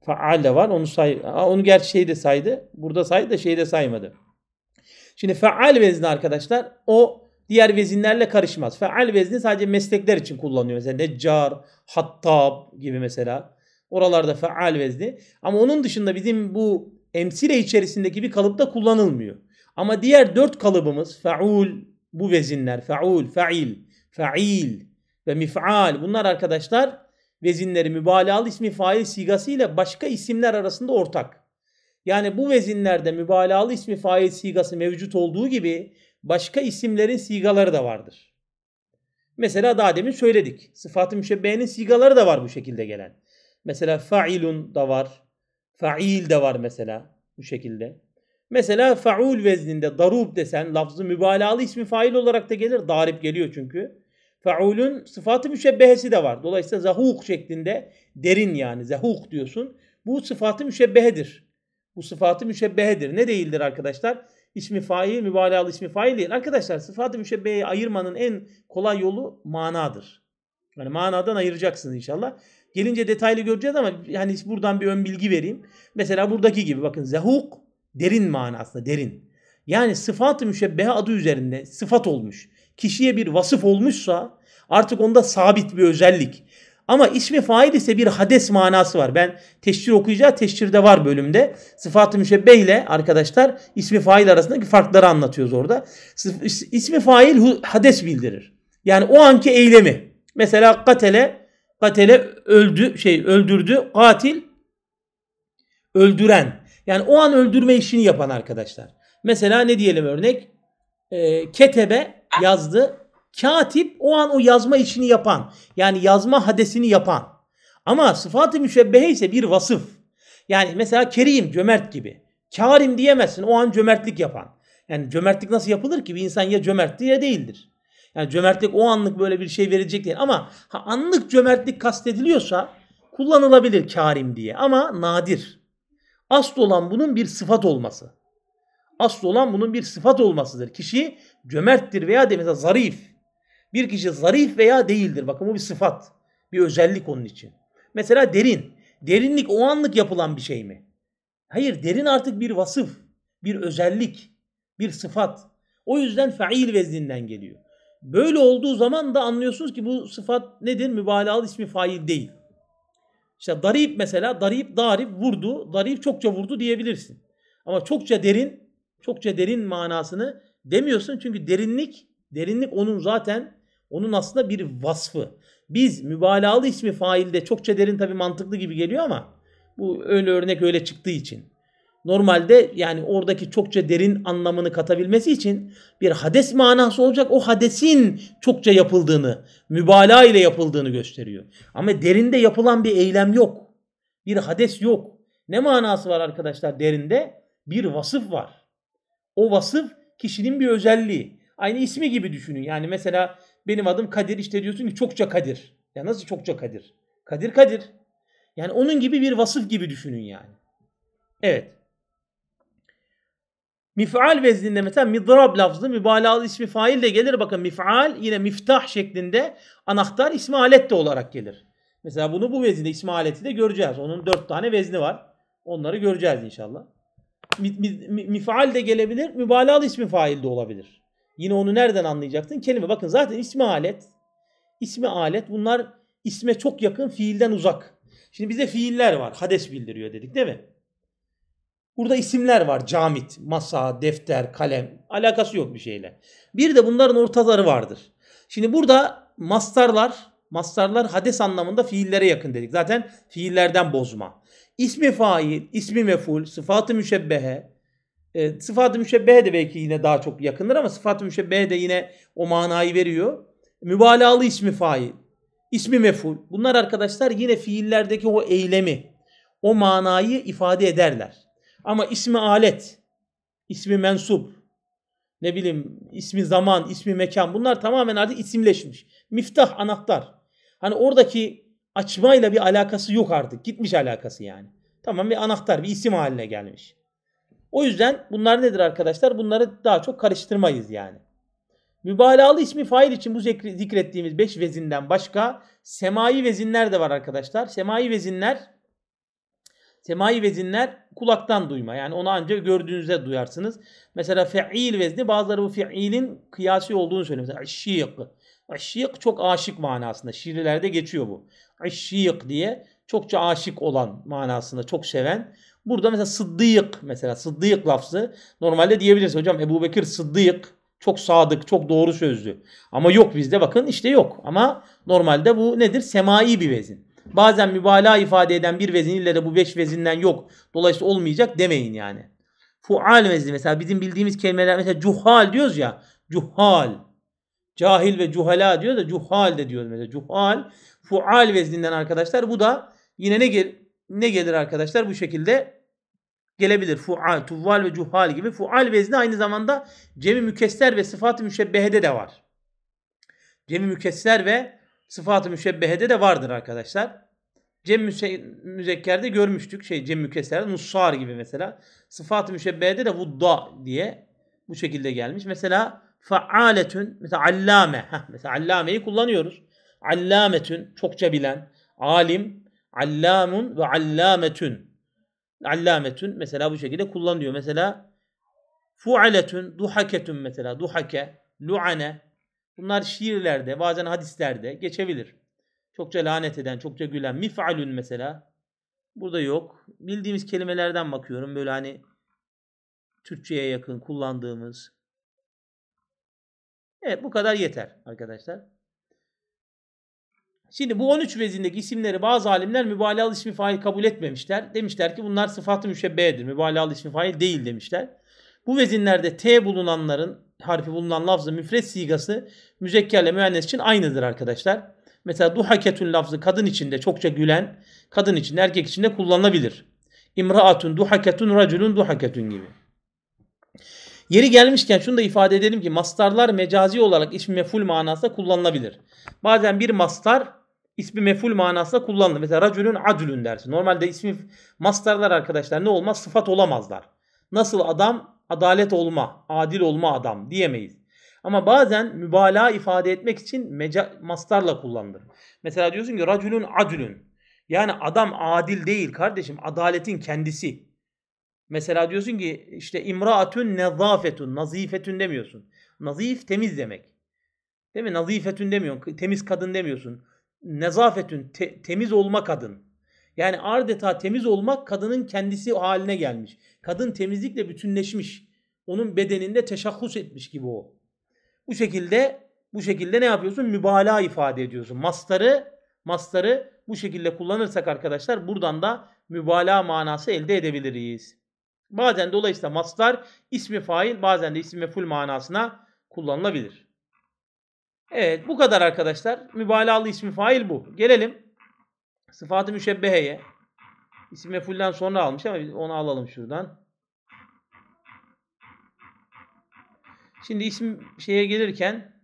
Faal de var. Onu say onu gerçi şeyde saydı. Burada saydı da şeyde saymadı. Şimdi faal vezni arkadaşlar o diğer vezinlerle karışmaz. Faal vezni sadece meslekler için kullanılıyor, Mesela neccar, hattab gibi mesela. Oralarda faal vezni. Ama onun dışında bizim bu emsile içerisindeki bir kalıpta kullanılmıyor. Ama diğer dört kalıbımız faul bu vezinler faul, fail, fail ve mif'al bunlar arkadaşlar vezinleri mübalağalı ismi fail sigası ile başka isimler arasında ortak. Yani bu vezinlerde mübalağalı ismi fail sigası mevcut olduğu gibi başka isimlerin sigaları da vardır. Mesela daha demin söyledik. Sıfat-ı müşebbeyenin sigaları da var bu şekilde gelen. Mesela failun da var. Fail de var mesela bu şekilde. Mesela faul vezninde darub desen lafzı mübalağalı ismi fail olarak da gelir. Darip geliyor çünkü. Faulun sıfatı müşebbehesi de var. Dolayısıyla zahuk şeklinde derin yani zahuk diyorsun. Bu sıfatı müşebbehedir. Bu sıfatı müşebbehedir. Ne değildir arkadaşlar? İsmi fail, mübalağalı ismi fail değil. Arkadaşlar sıfatı müşebbeheyi ayırmanın en kolay yolu manadır. Yani manadan ayıracaksınız inşallah. Gelince detaylı göreceğiz ama yani buradan bir ön bilgi vereyim. Mesela buradaki gibi bakın zehuk. Derin manasında derin. Yani sıfat-ı müşebbehe adı üzerinde sıfat olmuş. Kişiye bir vasıf olmuşsa artık onda sabit bir özellik. Ama ismi fail ise bir hades manası var. Ben teşhir okuyacağı teşhirde var bölümde. Sıfat-ı müşebbeh ile arkadaşlar ismi fail arasındaki farkları anlatıyoruz orada. İsmi fail hades bildirir. Yani o anki eylemi. Mesela katele, katele öldü, şey öldürdü, katil öldüren. Yani o an öldürme işini yapan arkadaşlar. Mesela ne diyelim örnek? E, ketebe yazdı. Katip o an o yazma işini yapan. Yani yazma hadesini yapan. Ama sıfatı müşebbehe ise bir vasıf. Yani mesela kerim, cömert gibi. Karim diyemezsin o an cömertlik yapan. Yani cömertlik nasıl yapılır ki? Bir insan ya cömerttir ya değildir. Yani cömertlik o anlık böyle bir şey verecek değil. Ama ha, anlık cömertlik kastediliyorsa kullanılabilir karim diye. Ama nadir. Asıl olan bunun bir sıfat olması. Asıl olan bunun bir sıfat olmasıdır. Kişi cömerttir veya de mesela zarif. Bir kişi zarif veya değildir. Bakın bu bir sıfat. Bir özellik onun için. Mesela derin. Derinlik o anlık yapılan bir şey mi? Hayır derin artık bir vasıf, bir özellik, bir sıfat. O yüzden fail vezninden geliyor. Böyle olduğu zaman da anlıyorsunuz ki bu sıfat nedir? Mübalağalı ismi fail değil. İşte darip mesela darip darip vurdu. Darip çokça vurdu diyebilirsin. Ama çokça derin, çokça derin manasını demiyorsun. Çünkü derinlik, derinlik onun zaten onun aslında bir vasfı. Biz mübalağalı ismi failde çokça derin tabii mantıklı gibi geliyor ama bu öyle örnek öyle çıktığı için. Normalde yani oradaki çokça derin anlamını katabilmesi için bir hades manası olacak. O hadesin çokça yapıldığını, mübalağa ile yapıldığını gösteriyor. Ama derinde yapılan bir eylem yok. Bir hades yok. Ne manası var arkadaşlar derinde? Bir vasıf var. O vasıf kişinin bir özelliği. Aynı ismi gibi düşünün. Yani mesela benim adım Kadir işte diyorsun ki çokça Kadir. Ya nasıl çokça Kadir? Kadir Kadir. Yani onun gibi bir vasıf gibi düşünün yani. Evet. Mif'al vezninde mesela midrab lafzı mübalağalı ismi fail de gelir. Bakın mif'al yine miftah şeklinde anahtar ismi alet de olarak gelir. Mesela bunu bu vezinde ismi aleti de göreceğiz. Onun dört tane vezni var. Onları göreceğiz inşallah. Mif'al de gelebilir. Mübalağalı ismi fail de olabilir. Yine onu nereden anlayacaksın? Kelime. Bakın zaten ismi alet. ismi alet. Bunlar isme çok yakın fiilden uzak. Şimdi bize fiiller var. Hades bildiriyor dedik değil mi? Burada isimler var. Camit, masa, defter, kalem. Alakası yok bir şeyle. Bir de bunların ortaları vardır. Şimdi burada mastarlar, mastarlar hades anlamında fiillere yakın dedik. Zaten fiillerden bozma. İsmi fail, ismi meful, sıfatı müşebbehe. E, sıfatı müşebbehe de belki yine daha çok yakındır ama sıfatı müşebbehe de yine o manayı veriyor. Mübalağalı ismi fail, ismi meful. Bunlar arkadaşlar yine fiillerdeki o eylemi, o manayı ifade ederler. Ama ismi alet, ismi mensup, ne bileyim ismi zaman, ismi mekan bunlar tamamen artık isimleşmiş. Miftah, anahtar. Hani oradaki açmayla bir alakası yok artık. Gitmiş alakası yani. Tamam bir anahtar, bir isim haline gelmiş. O yüzden bunlar nedir arkadaşlar? Bunları daha çok karıştırmayız yani. Mübalağalı ismi fail için bu zikrettiğimiz 5 vezinden başka semai vezinler de var arkadaşlar. Semai vezinler semai vezinler kulaktan duyma. Yani onu ancak gördüğünüzde duyarsınız. Mesela fe'il vezni bazıları bu fiilin kıyasi olduğunu söylüyor. Mesela aşşiyık. Aşşiyık çok aşık manasında. Şiirlerde geçiyor bu. Aşşiyık diye çokça aşık olan manasında çok seven. Burada mesela sıddık mesela sıddık lafzı normalde diyebiliriz hocam Ebu Bekir sıddık çok sadık, çok doğru sözlü. Ama yok bizde bakın işte yok. Ama normalde bu nedir? Semai bir vezin bazen mübalağa ifade eden bir vezin ile de bu beş vezinden yok. Dolayısıyla olmayacak demeyin yani. Fual vezni mesela bizim bildiğimiz kelimeler mesela cuhal diyoruz ya. Cuhal. Cahil ve cuhala diyor da cuhal de diyoruz mesela. Cuhal. Fual vezninden arkadaşlar bu da yine ne, gel ne gelir arkadaşlar bu şekilde gelebilir. Fual, tuval ve cuhal gibi. Fual vezni aynı zamanda cemi mükesser ve sıfat-ı müşebbehede de var. Cemi mükesser ve sıfatı müşebbehede de vardır arkadaşlar. Cem müzekkerde görmüştük. Şey cem mükesserde nussar gibi mesela. Sıfat-ı müşebbehede de vudda diye bu şekilde gelmiş. Mesela faaletün mesela allame. Heh, mesela allameyi kullanıyoruz. Allametün çokça bilen, alim, allamun ve allametün. Allametün mesela bu şekilde kullanılıyor. Mesela fualetün, duhaketün mesela duhake, luane, Bunlar şiirlerde, bazen hadislerde geçebilir. Çokça lanet eden, çokça gülen. Mif'alün mesela. Burada yok. Bildiğimiz kelimelerden bakıyorum. Böyle hani Türkçe'ye yakın kullandığımız. Evet bu kadar yeter arkadaşlar. Şimdi bu 13 vezindeki isimleri bazı alimler mübalağalı ismi fail kabul etmemişler. Demişler ki bunlar sıfatı müşebbeyedir. Mübalağalı ismi fail değil demişler. Bu vezinlerde T bulunanların harfi bulunan lafzı müfret sigası müzekkerle müennes için aynıdır arkadaşlar. Mesela duhaketün lafzı kadın içinde çokça gülen, kadın içinde erkek içinde kullanılabilir. İmraatun duhaketün raculun duhaketün gibi. Yeri gelmişken şunu da ifade edelim ki mastarlar mecazi olarak ismi meful manasında kullanılabilir. Bazen bir mastar ismi meful manasında kullanılır. Mesela racülün adülün dersin. Normalde ismi mastarlar arkadaşlar ne olmaz? Sıfat olamazlar. Nasıl adam adalet olma, adil olma adam diyemeyiz. Ama bazen mübalağa ifade etmek için meca- mastarla kullanılır. Mesela diyorsun ki racülün adülün, Yani adam adil değil kardeşim. Adaletin kendisi. Mesela diyorsun ki işte imraatün nezafetün. Nazifetün demiyorsun. Nazif temiz demek. Değil mi? Nazifetün demiyorsun. Temiz kadın demiyorsun. Nezafetün te- temiz olma kadın. Yani adeta temiz olmak kadının kendisi haline gelmiş. Kadın temizlikle bütünleşmiş. Onun bedeninde teşahhus etmiş gibi o. Bu şekilde bu şekilde ne yapıyorsun? Mübalağa ifade ediyorsun. Mastarı mastarı bu şekilde kullanırsak arkadaşlar buradan da mübalağa manası elde edebiliriz. Bazen dolayısıyla mastar ismi fail bazen de ismi meful manasına kullanılabilir. Evet bu kadar arkadaşlar. Mübalağalı ismi fail bu. Gelelim sıfatı müşebbeheye. İsim mefulden sonra almış ama onu alalım şuradan. Şimdi isim şeye gelirken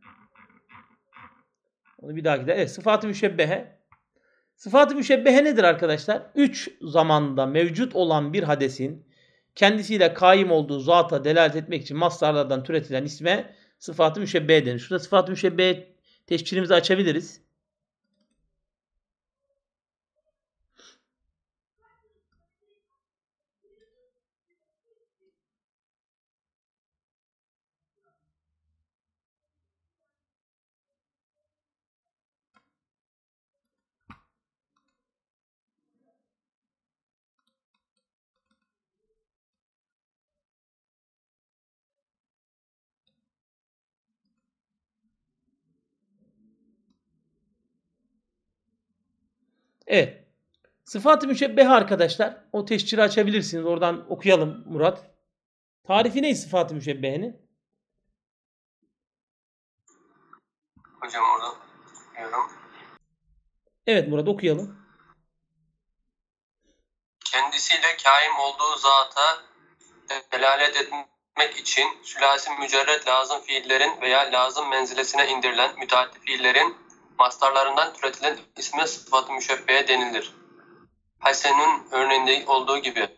onu bir dahaki de evet sıfatı müşebbehe. Sıfatı müşebbehe nedir arkadaşlar? Üç zamanda mevcut olan bir hadesin kendisiyle kaim olduğu zata delalet etmek için mastarlardan türetilen isme sıfatı müşebbehe denir. Şurada sıfatı müşebbehe teşkilimizi açabiliriz. Evet. Sıfat-ı müşebbehe arkadaşlar. O teşciri açabilirsiniz. Oradan okuyalım Murat. Tarifi ne sıfat-ı müşebbehenin? Hocam orada diyorum. Evet Murat okuyalım. Kendisiyle kaim olduğu zata delalet etmek için sülasi mücerret lazım fiillerin veya lazım menzilesine indirilen müteaddi fiillerin mastarlarından türetilen isme sıfat-ı müşebbeye denilir. Hasen'in örneğinde olduğu gibi.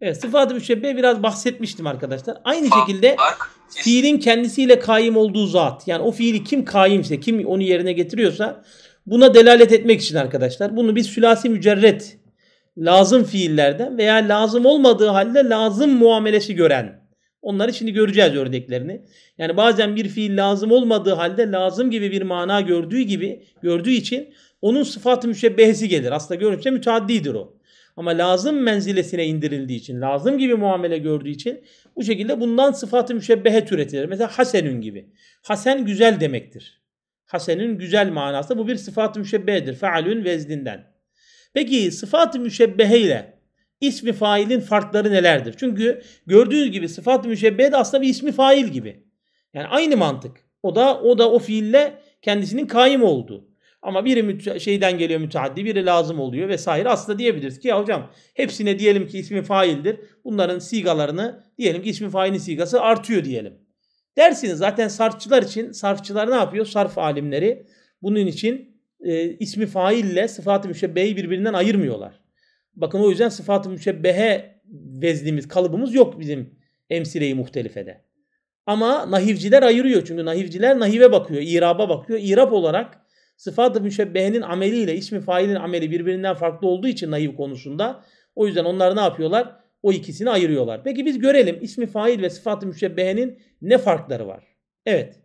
Evet, sıfat-ı müşebbeye biraz bahsetmiştim arkadaşlar. Aynı Fark, şekilde fiilin kendisiyle kaim olduğu zat. Yani o fiili kim kaimse, kim onu yerine getiriyorsa buna delalet etmek için arkadaşlar. Bunu biz sülasi mücerret lazım fiillerden veya lazım olmadığı halde lazım muamelesi gören Onları şimdi göreceğiz örneklerini. Yani bazen bir fiil lazım olmadığı halde lazım gibi bir mana gördüğü gibi gördüğü için onun sıfatı müşebbehesi gelir. Aslında görünüşte müteaddidir o. Ama lazım menzilesine indirildiği için, lazım gibi muamele gördüğü için bu şekilde bundan sıfatı müşebbehe türetilir. Mesela hasenün gibi. Hasen güzel demektir. Hasenün güzel manası bu bir sıfatı müşebbehedir. Fealün vezdinden. Peki sıfatı müşebbehe ile İsmi failin farkları nelerdir? Çünkü gördüğünüz gibi sıfat müşebbihe aslında bir ismi fail gibi. Yani aynı mantık. O da o da o fiille kendisinin kaim oldu. Ama biri şeyden geliyor müteaddi, biri lazım oluyor vesaire. Aslında diyebiliriz ki ya hocam hepsine diyelim ki ismi faildir. Bunların sigalarını diyelim ki ismi failin sigası artıyor diyelim. Dersiniz zaten sarfçılar için sarfçılar ne yapıyor? Sarf alimleri bunun için e, ismi faille sıfat-ı müşebbeyi birbirinden ayırmıyorlar. Bakın o yüzden sıfat-ı müşebbehe veznimiz, kalıbımız yok bizim emsireyi muhtelifede. Ama nahivciler ayırıyor. Çünkü nahivciler nahive bakıyor, iraba bakıyor. İrab olarak sıfat-ı müşebbehenin ameliyle ismi failin ameli birbirinden farklı olduğu için nahiv konusunda. O yüzden onlar ne yapıyorlar? O ikisini ayırıyorlar. Peki biz görelim ismi fail ve sıfat-ı müşebbehenin ne farkları var? Evet.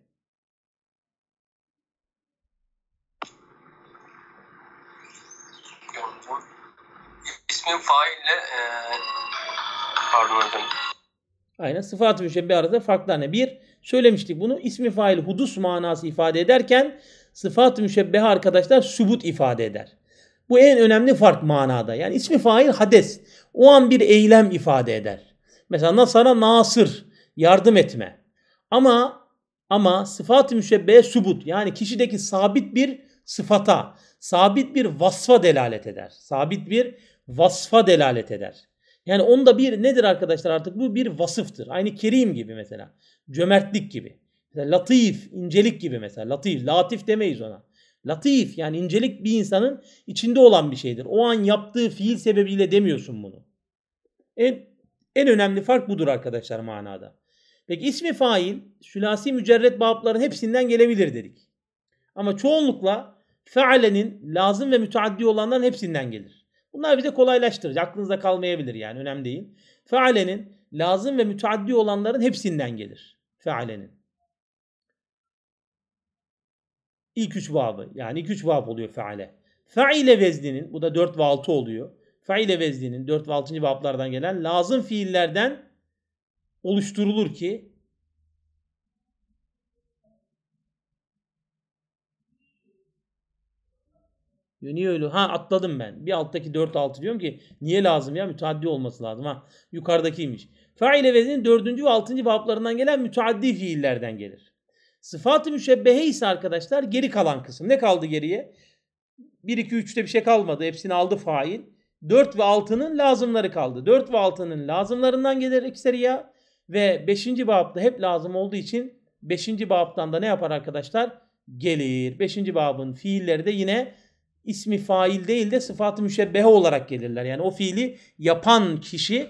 ismin faille e, pardon hocam. Aynen sıfat-ı müşebbi arasında farklı ne? Bir, söylemiştik bunu ismi fail hudus manası ifade ederken sıfat-ı arkadaşlar sübut ifade eder. Bu en önemli fark manada. Yani ismi fail hades. O an bir eylem ifade eder. Mesela Nasara nasır, yardım etme. Ama ama sıfat-ı müşebbeye sübut yani kişideki sabit bir sıfata, sabit bir vasfa delalet eder. Sabit bir vasfa delalet eder. Yani onda bir nedir arkadaşlar artık bu bir vasıftır. Aynı kerim gibi mesela. Cömertlik gibi. Mesela latif, incelik gibi mesela. Latif, latif demeyiz ona. Latif yani incelik bir insanın içinde olan bir şeydir. O an yaptığı fiil sebebiyle demiyorsun bunu. En, en önemli fark budur arkadaşlar manada. Peki ismi fail, sülasi mücerret babların hepsinden gelebilir dedik. Ama çoğunlukla fealenin lazım ve müteaddi olanların hepsinden gelir. Bunlar bize kolaylaştırır. Aklınızda kalmayabilir yani önemli değil. Fealenin lazım ve müteaddi olanların hepsinden gelir. Fealenin. İlk üç vabı yani ilk üç vav oluyor feale. Faile vezdinin bu da dört ve altı oluyor. Faile vezdinin dört ve altıncı vablardan gelen lazım fiillerden oluşturulur ki Niye Yönüyor ha atladım ben. Bir alttaki 4 6 diyorum ki niye lazım ya müteaddi olması lazım ha. Yukarıdakiymiş. Faile vezinin 4. ve 6. bablarından gelen müteaddi fiillerden gelir. Sıfat-ı müşebbehe ise arkadaşlar geri kalan kısım. Ne kaldı geriye? 1 2 3'te bir şey kalmadı. Hepsini aldı fail. 4 ve 6'nın lazımları kaldı. 4 ve 6'nın lazımlarından gelir ekseriya ve 5. babda hep lazım olduğu için 5. babdan da ne yapar arkadaşlar? Gelir. 5. babın fiilleri de yine ismi fail değil de sıfatı müşebbehe olarak gelirler. Yani o fiili yapan kişi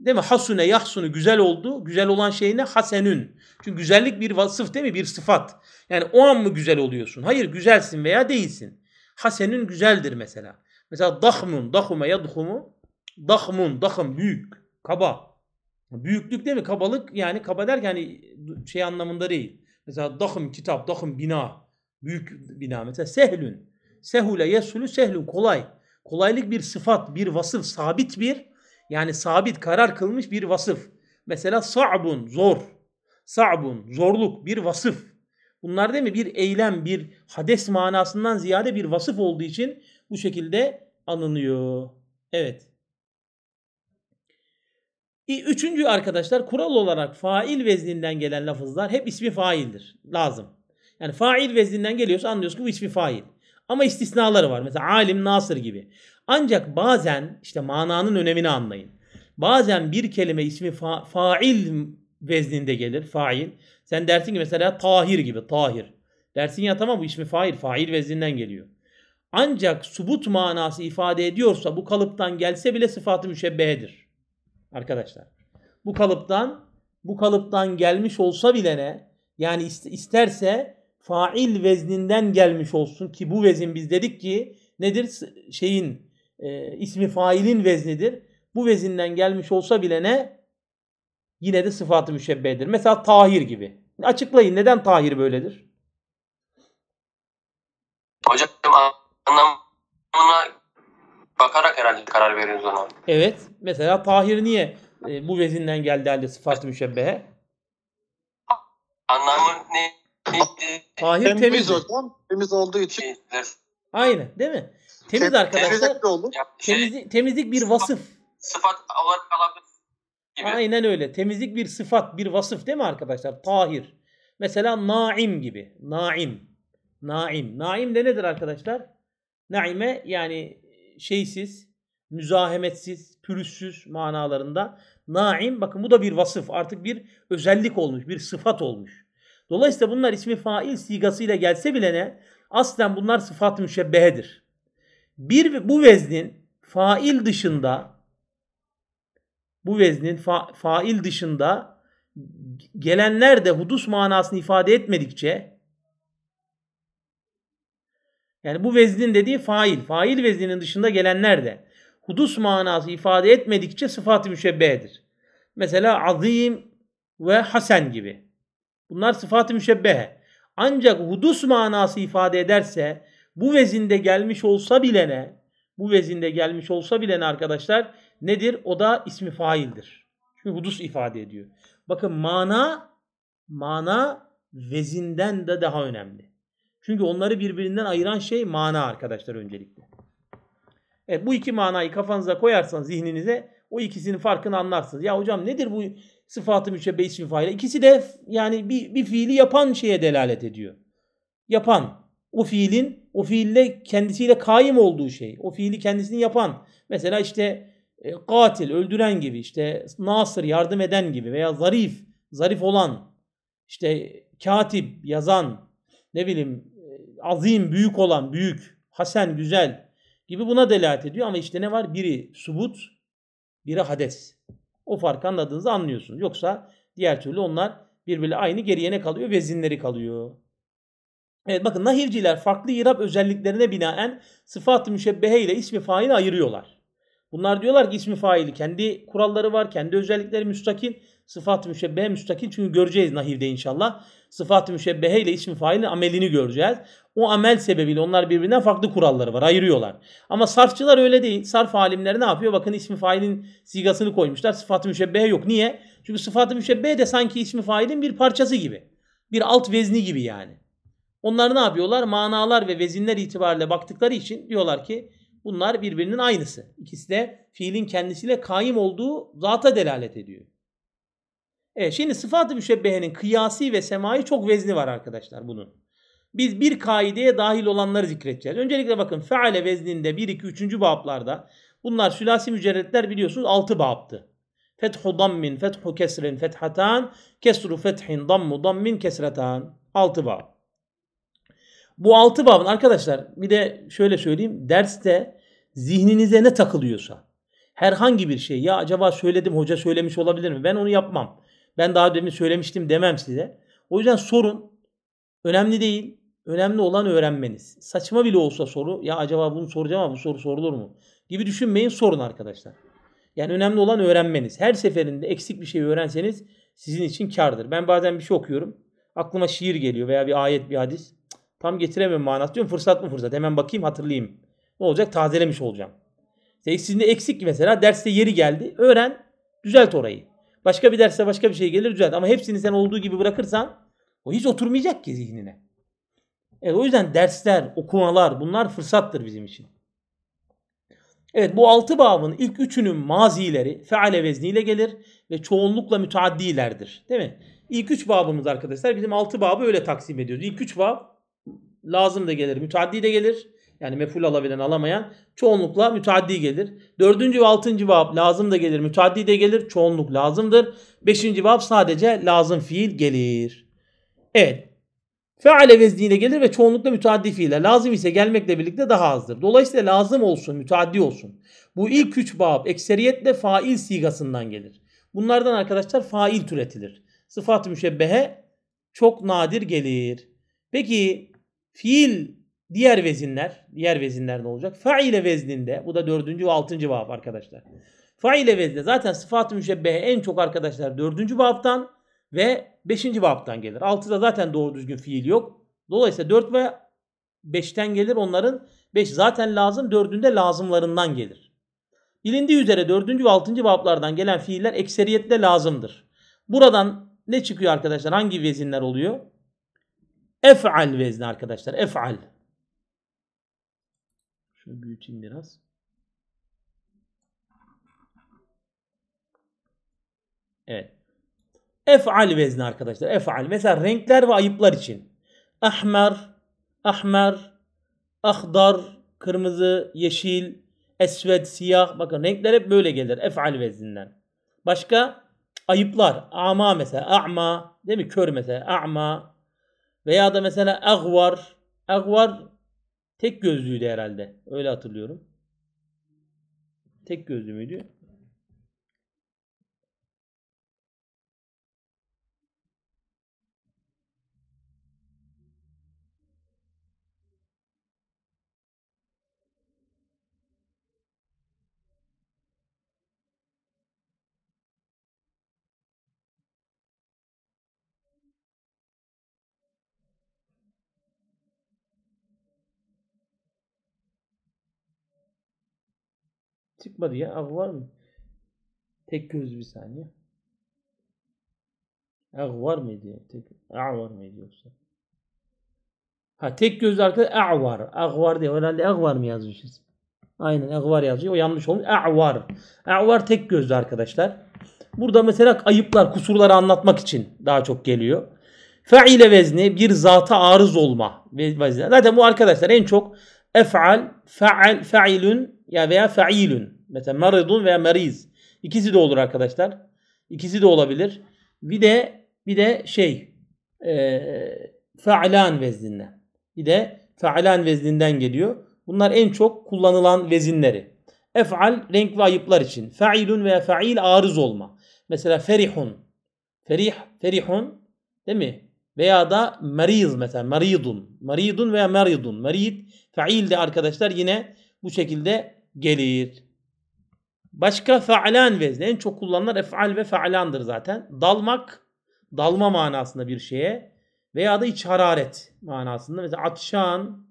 değil mi? Hasune yahsunu güzel oldu. Güzel olan şey ne? Hasenün. Çünkü güzellik bir vasıf değil mi? Bir sıfat. Yani o an mı güzel oluyorsun? Hayır güzelsin veya değilsin. Hasenün güzeldir mesela. Mesela dahmun, dahume yadhumu. Dahmun, dahım büyük, kaba. Büyüklük değil mi? Kabalık yani kaba derken yani şey anlamında değil. Mesela dahım kitap, dahım bina. Büyük bina. Mesela sehlün Sehule yesulu sehlun kolay. Kolaylık bir sıfat, bir vasıf, sabit bir yani sabit karar kılmış bir vasıf. Mesela sa'bun zor. Sa'bun zorluk bir vasıf. Bunlar değil mi bir eylem, bir hades manasından ziyade bir vasıf olduğu için bu şekilde anılıyor. Evet. Üçüncü arkadaşlar kural olarak fail vezninden gelen lafızlar hep ismi faildir. Lazım. Yani fail vezninden geliyorsa anlıyoruz ki bu ismi fail. Ama istisnaları var. Mesela alim nasır gibi. Ancak bazen işte mananın önemini anlayın. Bazen bir kelime ismi fa- fail vezninde gelir. Fail. Sen dersin ki mesela Tahir gibi. Tahir. Dersin ya tamam bu ismi fail. Fail vezninden geliyor. Ancak subut manası ifade ediyorsa bu kalıptan gelse bile sıfatı müşebbehedir. Arkadaşlar. Bu kalıptan bu kalıptan gelmiş olsa bile ne? Yani isterse fail vezninden gelmiş olsun ki bu vezin biz dedik ki nedir? Şeyin e, ismi failin veznidir. Bu vezinden gelmiş olsa bile ne? Yine de sıfatı müşebbedir. Mesela Tahir gibi. Açıklayın neden Tahir böyledir? Hocam anlamına bakarak herhalde karar veriyoruz ona. Evet. Mesela Tahir niye e, bu vezinden geldi halde sıfatı müşebbehe? Anlam Tahir temiz, temiz hocam. Temiz olduğu için. Aynen değil mi? Temiz Tem, arkadaşlar. Temizlik, temizlik bir vasıf. Sıfat olarak alabilir. Aynen öyle. Temizlik bir sıfat, bir vasıf değil mi arkadaşlar? Tahir. Mesela naim gibi. Naim. Naim. Naim de nedir arkadaşlar? Naime yani şeysiz, müzahemetsiz, pürüzsüz manalarında. Naim bakın bu da bir vasıf. Artık bir özellik olmuş, bir sıfat olmuş. Dolayısıyla bunlar ismi fail sigasıyla gelse bile ne? Aslen bunlar sıfat müşebbehedir. Bir bu veznin fail dışında bu veznin fa, fail dışında gelenler de hudus manasını ifade etmedikçe yani bu veznin dediği fail. Fail vezninin dışında gelenler de hudus manası ifade etmedikçe sıfat-ı müşebbehedir. Mesela azim ve hasen gibi. Bunlar sıfat-ı müşebbehe. Ancak hudus manası ifade ederse bu vezinde gelmiş olsa bile ne? Bu vezinde gelmiş olsa bile ne arkadaşlar? Nedir? O da ismi faildir. Çünkü hudus ifade ediyor. Bakın mana mana vezinden de daha önemli. Çünkü onları birbirinden ayıran şey mana arkadaşlar öncelikle. Evet bu iki manayı kafanıza koyarsanız zihninize o ikisinin farkını anlarsınız. Ya hocam nedir bu sıfatı müşebbehi faile İkisi de yani bir, bir fiili yapan şeye delalet ediyor. Yapan. O fiilin o fiille kendisiyle kaim olduğu şey. O fiili kendisini yapan. Mesela işte e, katil, öldüren gibi işte nasır, yardım eden gibi veya zarif, zarif olan işte katip, yazan, ne bileyim e, azim, büyük olan, büyük, hasen, güzel gibi buna delalet ediyor. Ama işte ne var? Biri subut, biri hades. O farkı anladığınızı anlıyorsunuz. Yoksa diğer türlü onlar birbiriyle aynı geriye ne kalıyor? Vezinleri kalıyor. Evet bakın nahivciler farklı irab özelliklerine binaen sıfat-ı müşebbehe ile ismi faili ayırıyorlar. Bunlar diyorlar ki ismi faili kendi kuralları var, kendi özellikleri müstakil, sıfat-ı müşebbehe müstakil. Çünkü göreceğiz nahivde inşallah sıfat-ı müşebbehe ile ismi failin amelini göreceğiz. O amel sebebiyle onlar birbirinden farklı kuralları var. Ayırıyorlar. Ama sarfçılar öyle değil. Sarf alimleri ne yapıyor? Bakın ismi failin sigasını koymuşlar. Sıfat-ı müşebbehe yok. Niye? Çünkü sıfat-ı müşebbehe de sanki ismi failin bir parçası gibi. Bir alt vezni gibi yani. Onlar ne yapıyorlar? Manalar ve vezinler itibariyle baktıkları için diyorlar ki bunlar birbirinin aynısı. İkisi de fiilin kendisiyle kaim olduğu zata delalet ediyor. Evet, şimdi sıfat-ı müşebbehenin kıyasi ve semai çok vezni var arkadaşlar bunun. Biz bir kaideye dahil olanları zikredeceğiz. Öncelikle bakın feale vezninde 1, 2, 3. bablarda bunlar sülasi mücerretler biliyorsunuz 6 babtı. Fethu dammin, fethu kesrin, fethatan, kesru fethin, dammu dammin, kesratan. 6 bab. Bu 6 babın arkadaşlar bir de şöyle söyleyeyim. Derste zihninize ne takılıyorsa herhangi bir şey ya acaba söyledim hoca söylemiş olabilir mi? Ben onu yapmam. Ben daha demin söylemiştim demem size. O yüzden sorun önemli değil. Önemli olan öğrenmeniz. Saçma bile olsa soru ya acaba bunu soracağım ama bu soru sorulur mu? Gibi düşünmeyin sorun arkadaşlar. Yani önemli olan öğrenmeniz. Her seferinde eksik bir şey öğrenseniz sizin için kardır. Ben bazen bir şey okuyorum. Aklıma şiir geliyor veya bir ayet bir hadis. Tam getiremiyorum manası diyorum. Fırsat mı fırsat? Hemen bakayım hatırlayayım. Ne olacak? Tazelemiş olacağım. Sizin de eksik mesela derste yeri geldi. Öğren, düzelt orayı. Başka bir derse başka bir şey gelir düzelt. Ama hepsini sen olduğu gibi bırakırsan o hiç oturmayacak ki zihnine. Evet o yüzden dersler, okumalar bunlar fırsattır bizim için. Evet bu altı babın ilk üçünün mazileri feale vezniyle gelir ve çoğunlukla müteaddilerdir. Değil mi? İlk üç babımız arkadaşlar bizim altı babı öyle taksim ediyoruz. İlk üç bab lazım da gelir, müteaddi de gelir yani meful alabilen alamayan çoğunlukla müteaddi gelir. Dördüncü ve altıncı vab lazım da gelir. Müteaddi de gelir. Çoğunluk lazımdır. Beşinci vab sadece lazım fiil gelir. Evet. Feale vezniyle gelir ve çoğunlukla müteaddi fiile. Lazım ise gelmekle birlikte daha azdır. Dolayısıyla lazım olsun, müteaddi olsun. Bu ilk üç bab ekseriyetle fail sigasından gelir. Bunlardan arkadaşlar fail türetilir. Sıfat-ı müşebbehe çok nadir gelir. Peki fiil Diğer vezinler, diğer vezinler ne olacak? Faile vezninde, bu da dördüncü ve altıncı vav arkadaşlar. Faile vezninde zaten sıfat-ı müşebbehe en çok arkadaşlar dördüncü vav'tan ve beşinci vav'tan gelir. Altıda zaten doğru düzgün fiil yok. Dolayısıyla dört ve beşten gelir onların. Beş zaten lazım, dördünde lazımlarından gelir. Bilindiği üzere dördüncü ve altıncı vav'lardan gelen fiiller ekseriyetle lazımdır. Buradan ne çıkıyor arkadaşlar? Hangi vezinler oluyor? Ef'al vezni arkadaşlar. Ef'al. Şunu büyüteyim biraz. Evet. Ef'al vezni arkadaşlar. Ef'al. Mesela renkler ve ayıplar için. Ahmer, ahmer, ahdar, kırmızı, yeşil, esved, siyah. Bakın renkler hep böyle gelir. Ef'al vezninden. Başka ayıplar. Ama mesela. A'ma. Değil mi? Kör mesela. A'ma. Veya da mesela agvar. Agvar Tek gözlüydü herhalde. Öyle hatırlıyorum. Tek gözlü müydü? Çıkmadı ya. Ağ var mı? Tek göz bir saniye. Ağ var mıydı? Tek, ağ var mıydı yoksa? Ha tek göz arkada ağ var. Ağ var diye. Herhalde ağ var mı yazmışız? Aynen ağ var yazıyor. O yanlış olmuş. Ağ var. Ağ var tek gözlü arkadaşlar. Burada mesela ayıplar, kusurları anlatmak için daha çok geliyor. Feile vezni bir zata arız olma vezni. Zaten bu arkadaşlar en çok efal, faal, failün ya veya failün Mesela maridun veya mariz. İkisi de olur arkadaşlar. İkisi de olabilir. Bir de bir de şey e, faalan vezninde. Bir de falan vezninden geliyor. Bunlar en çok kullanılan vezinleri. Ef'al renk ve ayıplar için. Fa'ilun veya fa'il arız olma. Mesela ferihun. Ferih, ferihun değil mi? Veya da mariz mesela maridun. Maridun veya maridun. Marid, fa'il de arkadaşlar yine bu şekilde gelir. Başka fe'lan vezni. En çok kullanılan ef'al ve fe'landır zaten. Dalmak, dalma manasında bir şeye veya da iç hararet manasında. Mesela atşan,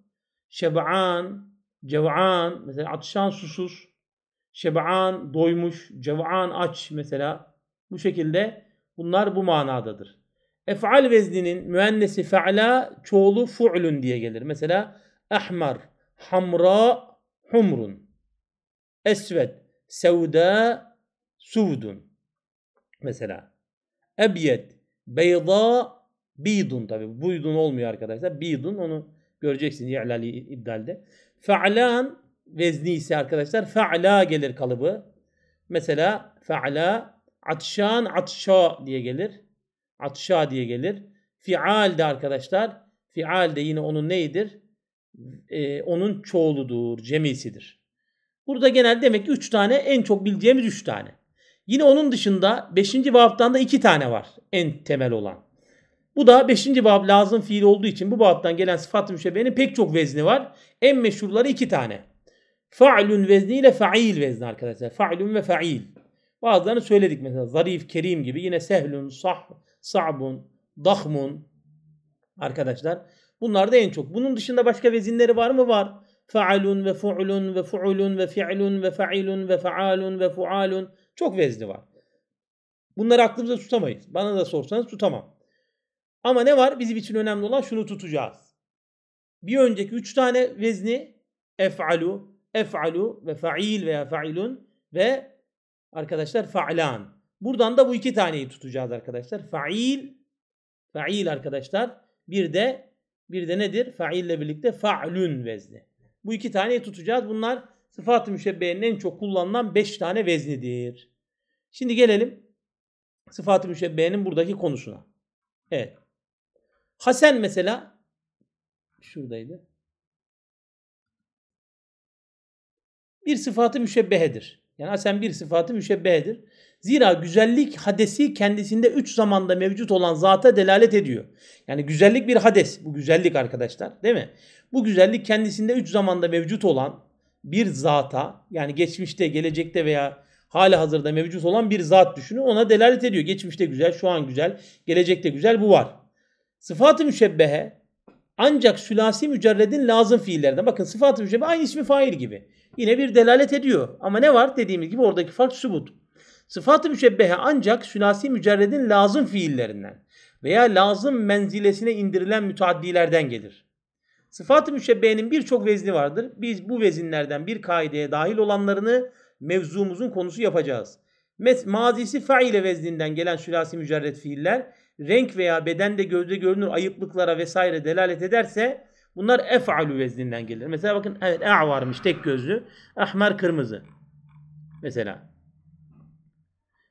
şeb'an, cev'an. Mesela atşan susuz, şeb'an doymuş, cev'an aç mesela. Bu şekilde bunlar bu manadadır. Ef'al vezninin müennesi fe'la çoğulu fu'lun diye gelir. Mesela ahmar, hamra, humrun. Esved, Sevda suvdun. Mesela ebyet beyda bidun tabi. Buydun olmuyor arkadaşlar. Bidun onu göreceksin i'lali ibdalde. Fe'lan vezni ise arkadaşlar fe'la gelir kalıbı. Mesela fe'la atşan atşa diye gelir. Atşa diye gelir. Fi'al de arkadaşlar fi'al de yine onun neyidir? Ee, onun çoğuludur, cemisidir. Burada genel demek ki 3 tane en çok bildiğimiz 3 tane. Yine onun dışında 5. babdan da 2 tane var en temel olan. Bu da 5. bab lazım fiil olduğu için bu babdan gelen sıfat müşebbihenin pek çok vezni var. En meşhurları 2 tane. Fa'lun vezni ile fa'il vezni arkadaşlar. Fa'lun ve fa'il. Bazılarını söyledik mesela zarif, kerim gibi. Yine sehlun, sah, sa'bun, dahmun arkadaşlar. Bunlar da en çok. Bunun dışında başka vezinleri var mı? Var. Faalun ve fu'lun ve fu'lun ve fi'lun ve fa'ilun ve fa'alun ve fu'alun. Çok vezni var. Bunları aklımıza tutamayız. Bana da sorsanız tutamam. Ama ne var? Bizim için önemli olan şunu tutacağız. Bir önceki üç tane vezni ef'alu, ef'alu ve fa'il veya fa'ilun ve arkadaşlar fa'lan. Buradan da bu iki taneyi tutacağız arkadaşlar. Fa'il, fa'il arkadaşlar. Bir de bir de nedir? Fa'ille birlikte fa'lun vezni. Bu iki taneyi tutacağız. Bunlar sıfat-ı müşebbihenin en çok kullanılan beş tane veznidir. Şimdi gelelim sıfat-ı müşebbihenin buradaki konusuna. Evet. Hasen mesela şuradaydı. Bir sıfatı müşebbehedir. Yani hasen bir sıfatı müşebbehedir. Zira güzellik hadesi kendisinde üç zamanda mevcut olan zata delalet ediyor. Yani güzellik bir hades. Bu güzellik arkadaşlar değil mi? Bu güzellik kendisinde üç zamanda mevcut olan bir zata yani geçmişte, gelecekte veya hali hazırda mevcut olan bir zat düşünün. Ona delalet ediyor. Geçmişte güzel, şu an güzel, gelecekte güzel bu var. Sıfat-ı müşebbehe ancak sülasi mücerredin lazım fiillerden. Bakın sıfat-ı müşebbehe aynı ismi fail gibi. Yine bir delalet ediyor. Ama ne var? Dediğimiz gibi oradaki fark sübut. Sıfat-ı müşebbehe ancak sülasi mücerredin lazım fiillerinden veya lazım menzilesine indirilen müteaddilerden gelir. Sıfat-ı müşebbehenin birçok vezni vardır. Biz bu vezinlerden bir kaideye dahil olanlarını mevzumuzun konusu yapacağız. Mes mazisi faile vezninden gelen sülasi mücerred fiiller renk veya bedende gözde görünür ayıplıklara vesaire delalet ederse bunlar ef'alu vezninden gelir. Mesela bakın evet e' varmış tek gözlü, ahmer kırmızı. Mesela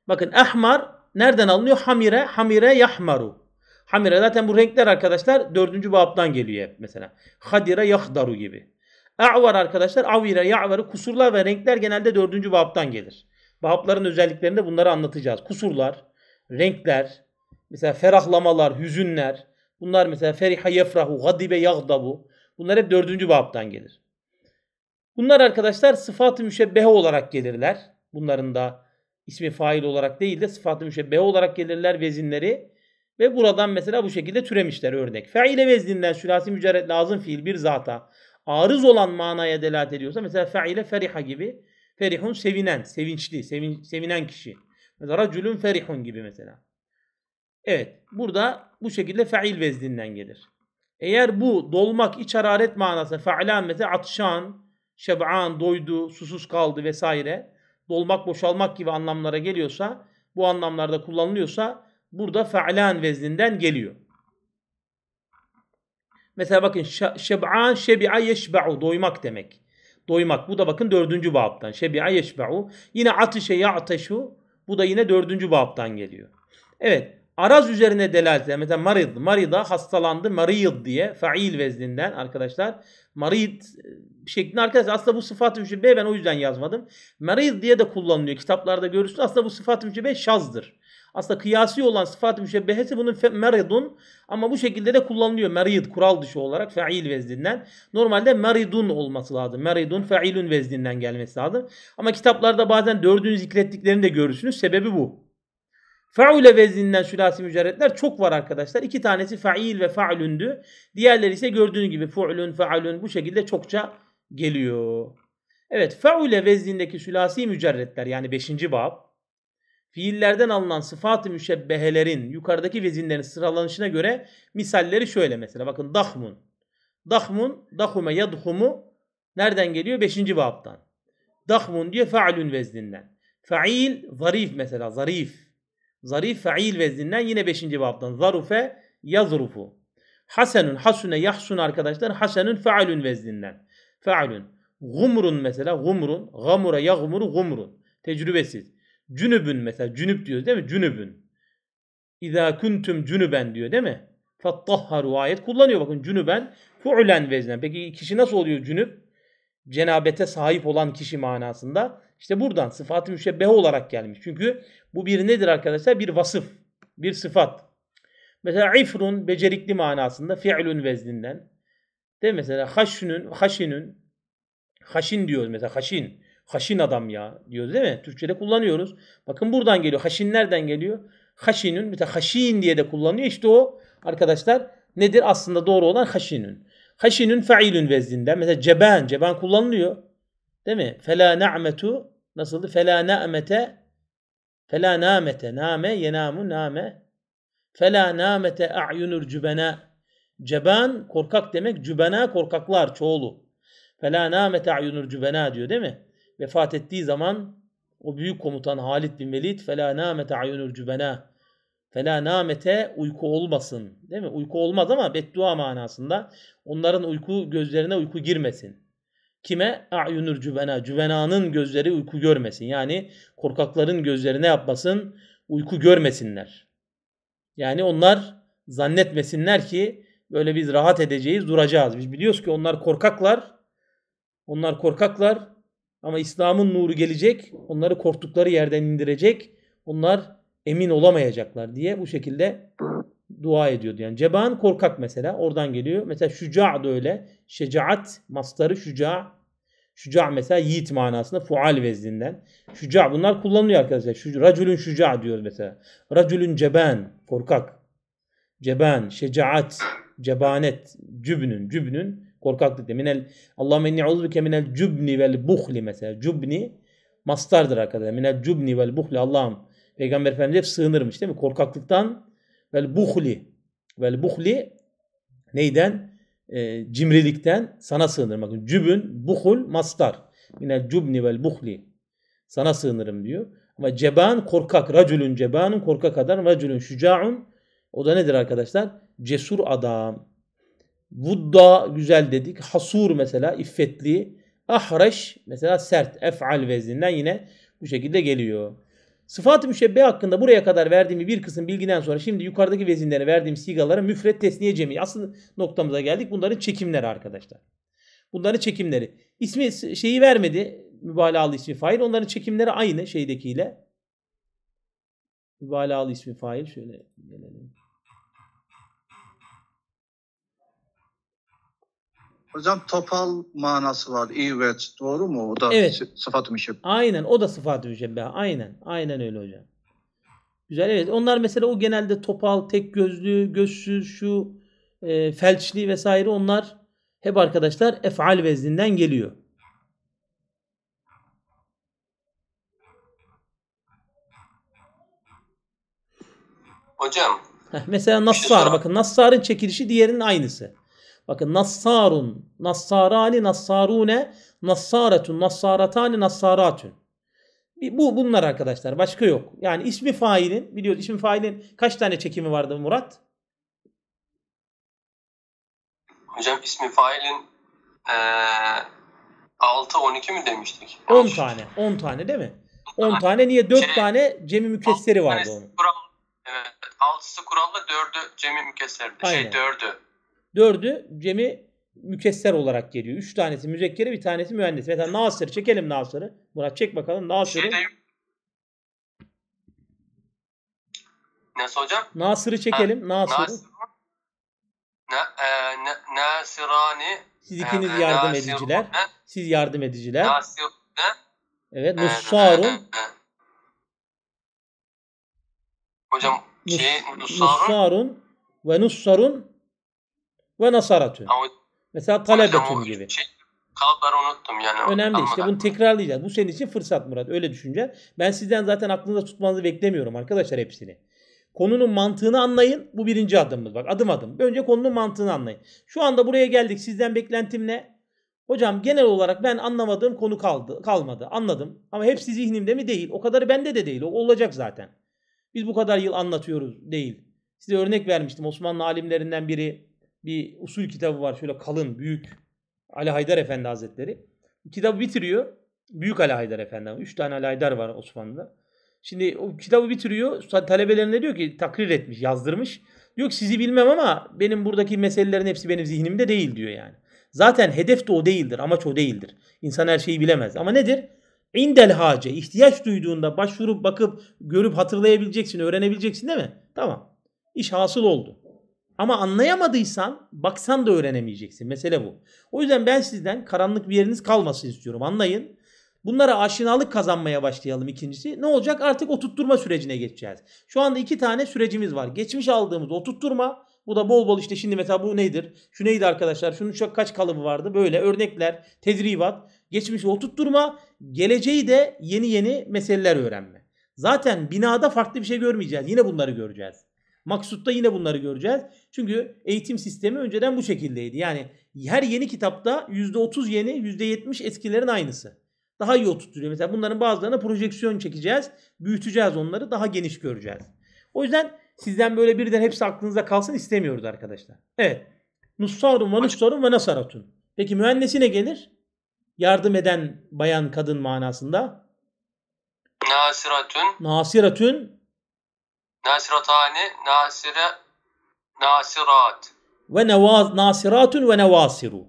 Bakın ahmar nereden alınıyor? Hamire, hamire yahmaru. Hamire zaten bu renkler arkadaşlar dördüncü babdan geliyor hep mesela. Hadire yahdaru gibi. A'var arkadaşlar avire ya'varı kusurlar ve renkler genelde dördüncü babdan gelir. Babların özelliklerinde bunları anlatacağız. Kusurlar, renkler, mesela ferahlamalar, hüzünler. Bunlar mesela feriha yefrahu, gadibe yagdabu. Bunlar hep dördüncü babdan gelir. Bunlar arkadaşlar sıfat-ı müşebbehe olarak gelirler. Bunların da ismi fail olarak değil de sıfatı müşebbehe olarak gelirler vezinleri. Ve buradan mesela bu şekilde türemişler örnek. Feile vezninden sülasi mücerret lazım fiil bir zata arız olan manaya delalet ediyorsa mesela feile feriha gibi ferihun sevinen, sevinçli, sevin, sevinen kişi. Mesela racülün ferihun gibi mesela. Evet burada bu şekilde feil vezninden gelir. Eğer bu dolmak, iç hararet manası fe'lan mesela atşan, şeb'an, doydu, susuz kaldı vesaire dolmak boşalmak gibi anlamlara geliyorsa bu anlamlarda kullanılıyorsa burada fe'lan vezninden geliyor. Mesela bakın şeb'an şebi'a yeşba'u doymak demek. Doymak. Bu da bakın dördüncü babtan. Şebi'a yeşba'u. Yine atışe ya'teşu. Bu da yine dördüncü babtan geliyor. Evet araz üzerine delalet eder. Mesela marid, marida hastalandı, marid diye fail vezninden arkadaşlar. Marid e, şeklinde arkadaşlar aslında bu sıfat-ı müşebbe ben o yüzden yazmadım. Marid diye de kullanılıyor. Kitaplarda görürsün aslında bu sıfat-ı müşebbe şazdır. Aslında kıyasi olan sıfat-ı müşebbehesi bunun meridun ama bu şekilde de kullanılıyor. Merid kural dışı olarak fail vezninden. Normalde meridun olması lazım. Meridun failun vezninden gelmesi lazım. Ama kitaplarda bazen dördünü zikrettiklerini de görürsünüz. Sebebi bu. Faule vezinden sülasi mücerretler çok var arkadaşlar. İki tanesi fail ve fa'lündü. Diğerleri ise gördüğünüz gibi fu'lün, fa'lün bu şekilde çokça geliyor. Evet faule vezindeki sülasi mücerretler yani beşinci bab fiillerden alınan sıfat-ı müşebbehelerin yukarıdaki vezinlerin sıralanışına göre misalleri şöyle mesela bakın dahmun. Dahmun, dahume yadhumu nereden geliyor? beşinci babtan? Dahmun diye fa'lün vezinden. Fa'il, zarif mesela zarif. Zarif fail vezninden yine 5. babdan. Zarufe yazrufu. Hasenun hasune yahsun arkadaşlar. Hasenun faalun vezninden. Faalun. Gumrun mesela gumrun. Gamura yagmuru gumrun. Tecrübesiz. Cünübün mesela cünüp diyoruz değil mi? Cünübün. İza kuntum cünüben diyor değil mi? Fattahharu ayet kullanıyor bakın cünüben fuulen veznen. Peki kişi nasıl oluyor cünüp? Cenabete sahip olan kişi manasında. İşte buradan sıfatı müşebbehe olarak gelmiş. Çünkü bu bir nedir arkadaşlar? Bir vasıf, bir sıfat. Mesela ifrun becerikli manasında fiilün vezninden. Değil mi? Mesela haşünün, haşinün, haşin diyoruz mesela haşin. Haşin adam ya diyoruz değil mi? Türkçe'de kullanıyoruz. Bakın buradan geliyor. Haşin nereden geliyor? Haşinün. Mesela haşin diye de kullanıyor. İşte o arkadaşlar nedir? Aslında doğru olan haşinün. Haşinün failün vezninden. Mesela ceben. Ceben kullanılıyor. Değil mi? Fela na'metu nasıldı? Fela na'mete Fela namete name yenamu name Fela namete a'yunur cübena Ceban korkak demek cübena korkaklar çoğulu. Fela namete a'yunur cübena diyor değil mi? Vefat ettiği zaman o büyük komutan Halid bin Velid fela namete a'yunur cübena Fela namete uyku olmasın. Değil mi? Uyku olmaz ama beddua manasında. Onların uyku gözlerine uyku girmesin. Kime? A'yunur cüvena. Cüvenanın gözleri uyku görmesin. Yani korkakların gözleri ne yapmasın? Uyku görmesinler. Yani onlar zannetmesinler ki böyle biz rahat edeceğiz, duracağız. Biz biliyoruz ki onlar korkaklar. Onlar korkaklar ama İslam'ın nuru gelecek. Onları korktukları yerden indirecek. Onlar emin olamayacaklar diye bu şekilde dua ediyordu. Yani ceban korkak mesela oradan geliyor. Mesela şüca da öyle. Şecaat masları şuca şuca mesela yiğit manasında fual vezdinden. şuca bunlar kullanılıyor arkadaşlar. Şu, racülün şüca diyoruz mesela. Racülün ceban korkak. Ceban, şecaat, cebanet, cübnün, cübnün korkaklık. Minel Allahümme inni uzbike minel cübni vel buhli mesela. Cübni mastardır arkadaşlar. Minel cübni vel buhli. Allah'ım Peygamber Efendimiz hep sığınırmış değil mi? Korkaklıktan vel buhli. Vel buhli neyden? E, cimrilikten sana sığınırım. Bakın, Cübün, buhul, mastar. Yine cübni vel buhli. Sana sığınırım diyor. Ama ceban korkak. raculun cebanın korkak adam. raculun şücaun. O da nedir arkadaşlar? Cesur adam. Vudda güzel dedik. Hasur mesela iffetli. Ahreş mesela sert. Ef'al vezninden yine bu şekilde geliyor. Sıfat-ı müşebbe hakkında buraya kadar verdiğim bir kısım bilgiden sonra şimdi yukarıdaki vezinlere verdiğim sigalara müfret tesniye cemi. Asıl noktamıza geldik. Bunların çekimleri arkadaşlar. Bunların çekimleri. İsmi şeyi vermedi. Mübalağalı ismi fail. Onların çekimleri aynı şeydekiyle. Mübalağalı ismi fail. Şöyle gelelim. Hocam topal manası var. İvet. Doğru mu? O da evet. sıfat müşebbihe. Aynen. O da sıfat müşebbihe. Aynen. Aynen öyle hocam. Güzel evet. Onlar mesela o genelde topal, tek gözlü, gözsüz, şu e, felçli vesaire onlar hep arkadaşlar efal vezninden geliyor. Hocam. Heh, mesela şey Nassar. Bakın Nassar'ın çekilişi diğerinin aynısı. Bakın nassarun, nassarani, nassarune, nassaratun, nassaratani, nassaratun. Bu bunlar arkadaşlar. Başka yok. Yani ismi failin biliyoruz ismi failin kaç tane çekimi vardı Murat? Hocam ismi failin ee, 6-12 mi demiştik? 10 tane. 10 tane değil mi? 10 tane niye 4 şey, tane Cem-i Mükesseri vardı onun. Kural, evet, 6'sı kuralla 4'ü Cem-i Şey 4'ü. Dördü cemi mükesser olarak geliyor. Üç tanesi müzekkere bir tanesi müennes. Mesela Nasır çekelim Nasır'ı. Murat çek bakalım Nasır'ı. Şey Nasıl hocam? Nasır'ı çekelim. Ha, Nasır'ı. Nasır. Na, e, na, Siz e, ikiniz e, yardım nasir, ediciler. Ne? Siz yardım ediciler. Nasır, ne? Evet. E, Nussarun. E, hocam Nus, şey, Nussarun. ve Nussarun ve nasaratun. Mesela talebetun gibi. Şey, kalıpları unuttum yani. Önemli almadan. işte bunu tekrarlayacağız. Bu senin için fırsat Murat. Öyle düşünce. Ben sizden zaten aklınızda tutmanızı beklemiyorum arkadaşlar hepsini. Konunun mantığını anlayın. Bu birinci adımımız. Bak adım adım. Önce konunun mantığını anlayın. Şu anda buraya geldik. Sizden beklentim ne? Hocam genel olarak ben anlamadığım konu kaldı, kalmadı. Anladım. Ama hepsi zihnimde mi? Değil. O kadarı bende de değil. O olacak zaten. Biz bu kadar yıl anlatıyoruz. Değil. Size örnek vermiştim. Osmanlı alimlerinden biri bir usul kitabı var şöyle kalın büyük Ali Haydar Efendi Hazretleri. Kitabı bitiriyor. Büyük Ali Haydar Efendi. Üç tane Ali Haydar var Osmanlı'da. Şimdi o kitabı bitiriyor. Talebelerine diyor ki takrir etmiş, yazdırmış. Diyor ki sizi bilmem ama benim buradaki meselelerin hepsi benim zihnimde değil diyor yani. Zaten hedef de o değildir. Amaç o değildir. İnsan her şeyi bilemez. Ama nedir? İndel hace. ihtiyaç duyduğunda başvurup bakıp görüp hatırlayabileceksin, öğrenebileceksin değil mi? Tamam. İş hasıl oldu. Ama anlayamadıysan baksan da öğrenemeyeceksin. Mesele bu. O yüzden ben sizden karanlık bir yeriniz kalmasın istiyorum. Anlayın. Bunlara aşinalık kazanmaya başlayalım ikincisi. Ne olacak? Artık oturtturma sürecine geçeceğiz. Şu anda iki tane sürecimiz var. Geçmiş aldığımız oturtturma. Bu da bol bol işte şimdi mesela bu nedir? Şu neydi arkadaşlar? Şunun çok kaç kalıbı vardı? Böyle örnekler, tedribat. Geçmişi oturtturma. Geleceği de yeni yeni meseleler öğrenme. Zaten binada farklı bir şey görmeyeceğiz. Yine bunları göreceğiz. Maksutta yine bunları göreceğiz. Çünkü eğitim sistemi önceden bu şekildeydi. Yani her yeni kitapta %30 yeni, %70 eskilerin aynısı. Daha iyi oturtuyor. Mesela bunların bazılarına projeksiyon çekeceğiz. Büyüteceğiz onları. Daha geniş göreceğiz. O yüzden sizden böyle birden hepsi aklınıza kalsın istemiyoruz arkadaşlar. Evet. Nussarun ve nusarun ve nasaratun. Peki mühendisine gelir? Yardım eden bayan kadın manasında. Nasiratun. Nasiratun. Nasiratani, nasire, nasirat. Ve nevaz, nasiratun ve nevasiru.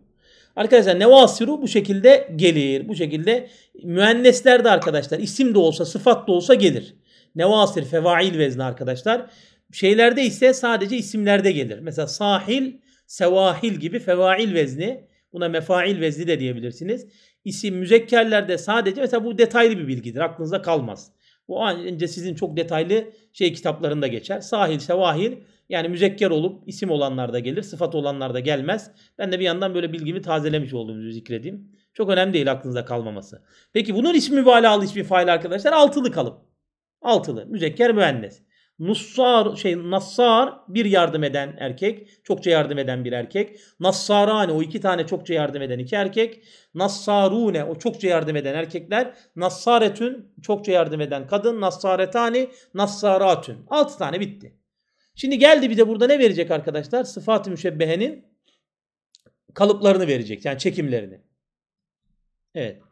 Arkadaşlar nevasiru bu şekilde gelir. Bu şekilde müennesler de arkadaşlar isim de olsa sıfat da olsa gelir. Nevasir fevail vezni arkadaşlar. Şeylerde ise sadece isimlerde gelir. Mesela sahil, sevahil gibi fevail vezni. Buna mefail vezni de diyebilirsiniz. İsim müzekkerlerde sadece mesela bu detaylı bir bilgidir. Aklınızda kalmaz. Bu önce sizin çok detaylı şey kitaplarında geçer. Sahil, sevahil yani müzekker olup isim olanlar da gelir, sıfat olanlar da gelmez. Ben de bir yandan böyle bilgimi tazelemiş olduğumuzu zikredeyim. Çok önemli değil aklınızda kalmaması. Peki bunun ismi mübalağalı ismi fail arkadaşlar altılı kalıp. Altılı, müzekker müennes. Nussar şey Nassar bir yardım eden erkek. Çokça yardım eden bir erkek. Nassarane o iki tane çokça yardım eden iki erkek. Nassarune o çokça yardım eden erkekler. Nassaretün çokça yardım eden kadın. Nassaretani Nassaratün. Altı tane bitti. Şimdi geldi bir de burada ne verecek arkadaşlar? Sıfat-ı müşebbehenin kalıplarını verecek. Yani çekimlerini. Evet.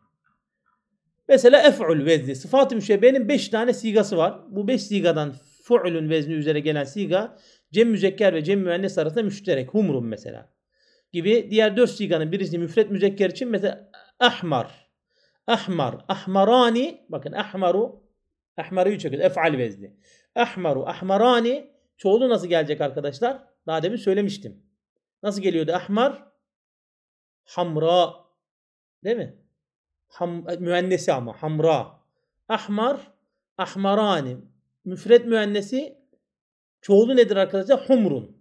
Mesela ef'ul vezni. Sıfat-ı müşebbehenin 5 tane sigası var. Bu beş sigadan fu'lun vezni üzere gelen siga cem müzekker ve cem müennes arasında müşterek. Humrun mesela gibi diğer dört siganın birisi müfret müzekker için mesela ahmar. Ahmar. Ahmarani. Bakın ahmaru. ahmaru üç çekiyor. Ef'al vezni. Ahmaru. Ahmarani. Çoğulu nasıl gelecek arkadaşlar? Daha demin söylemiştim. Nasıl geliyordu ahmar? Hamra. Değil mi? Ham, müennesi ama. Hamra. Ahmar. Ahmarani. Müfret müennesi çoğulu nedir arkadaşlar? Humrun.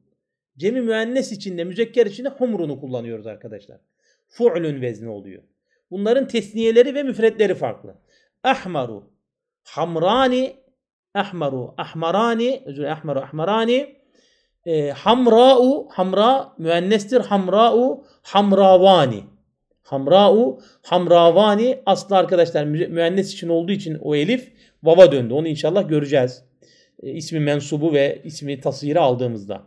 Cemi müennes içinde, müzekker içinde humrunu kullanıyoruz arkadaşlar. Fu'lun vezni oluyor. Bunların tesniyeleri ve müfretleri farklı. Ahmaru, hamrani, ahmaru, ahmarani, özür ahmaru, ahmarani, e, hamra'u, hamra müennestir, hamra'u, hamravani. Hamra'u hamravani aslı arkadaşlar müennes için olduğu için o elif vava döndü. Onu inşallah göreceğiz. E, ismi mensubu ve ismi tasviri aldığımızda.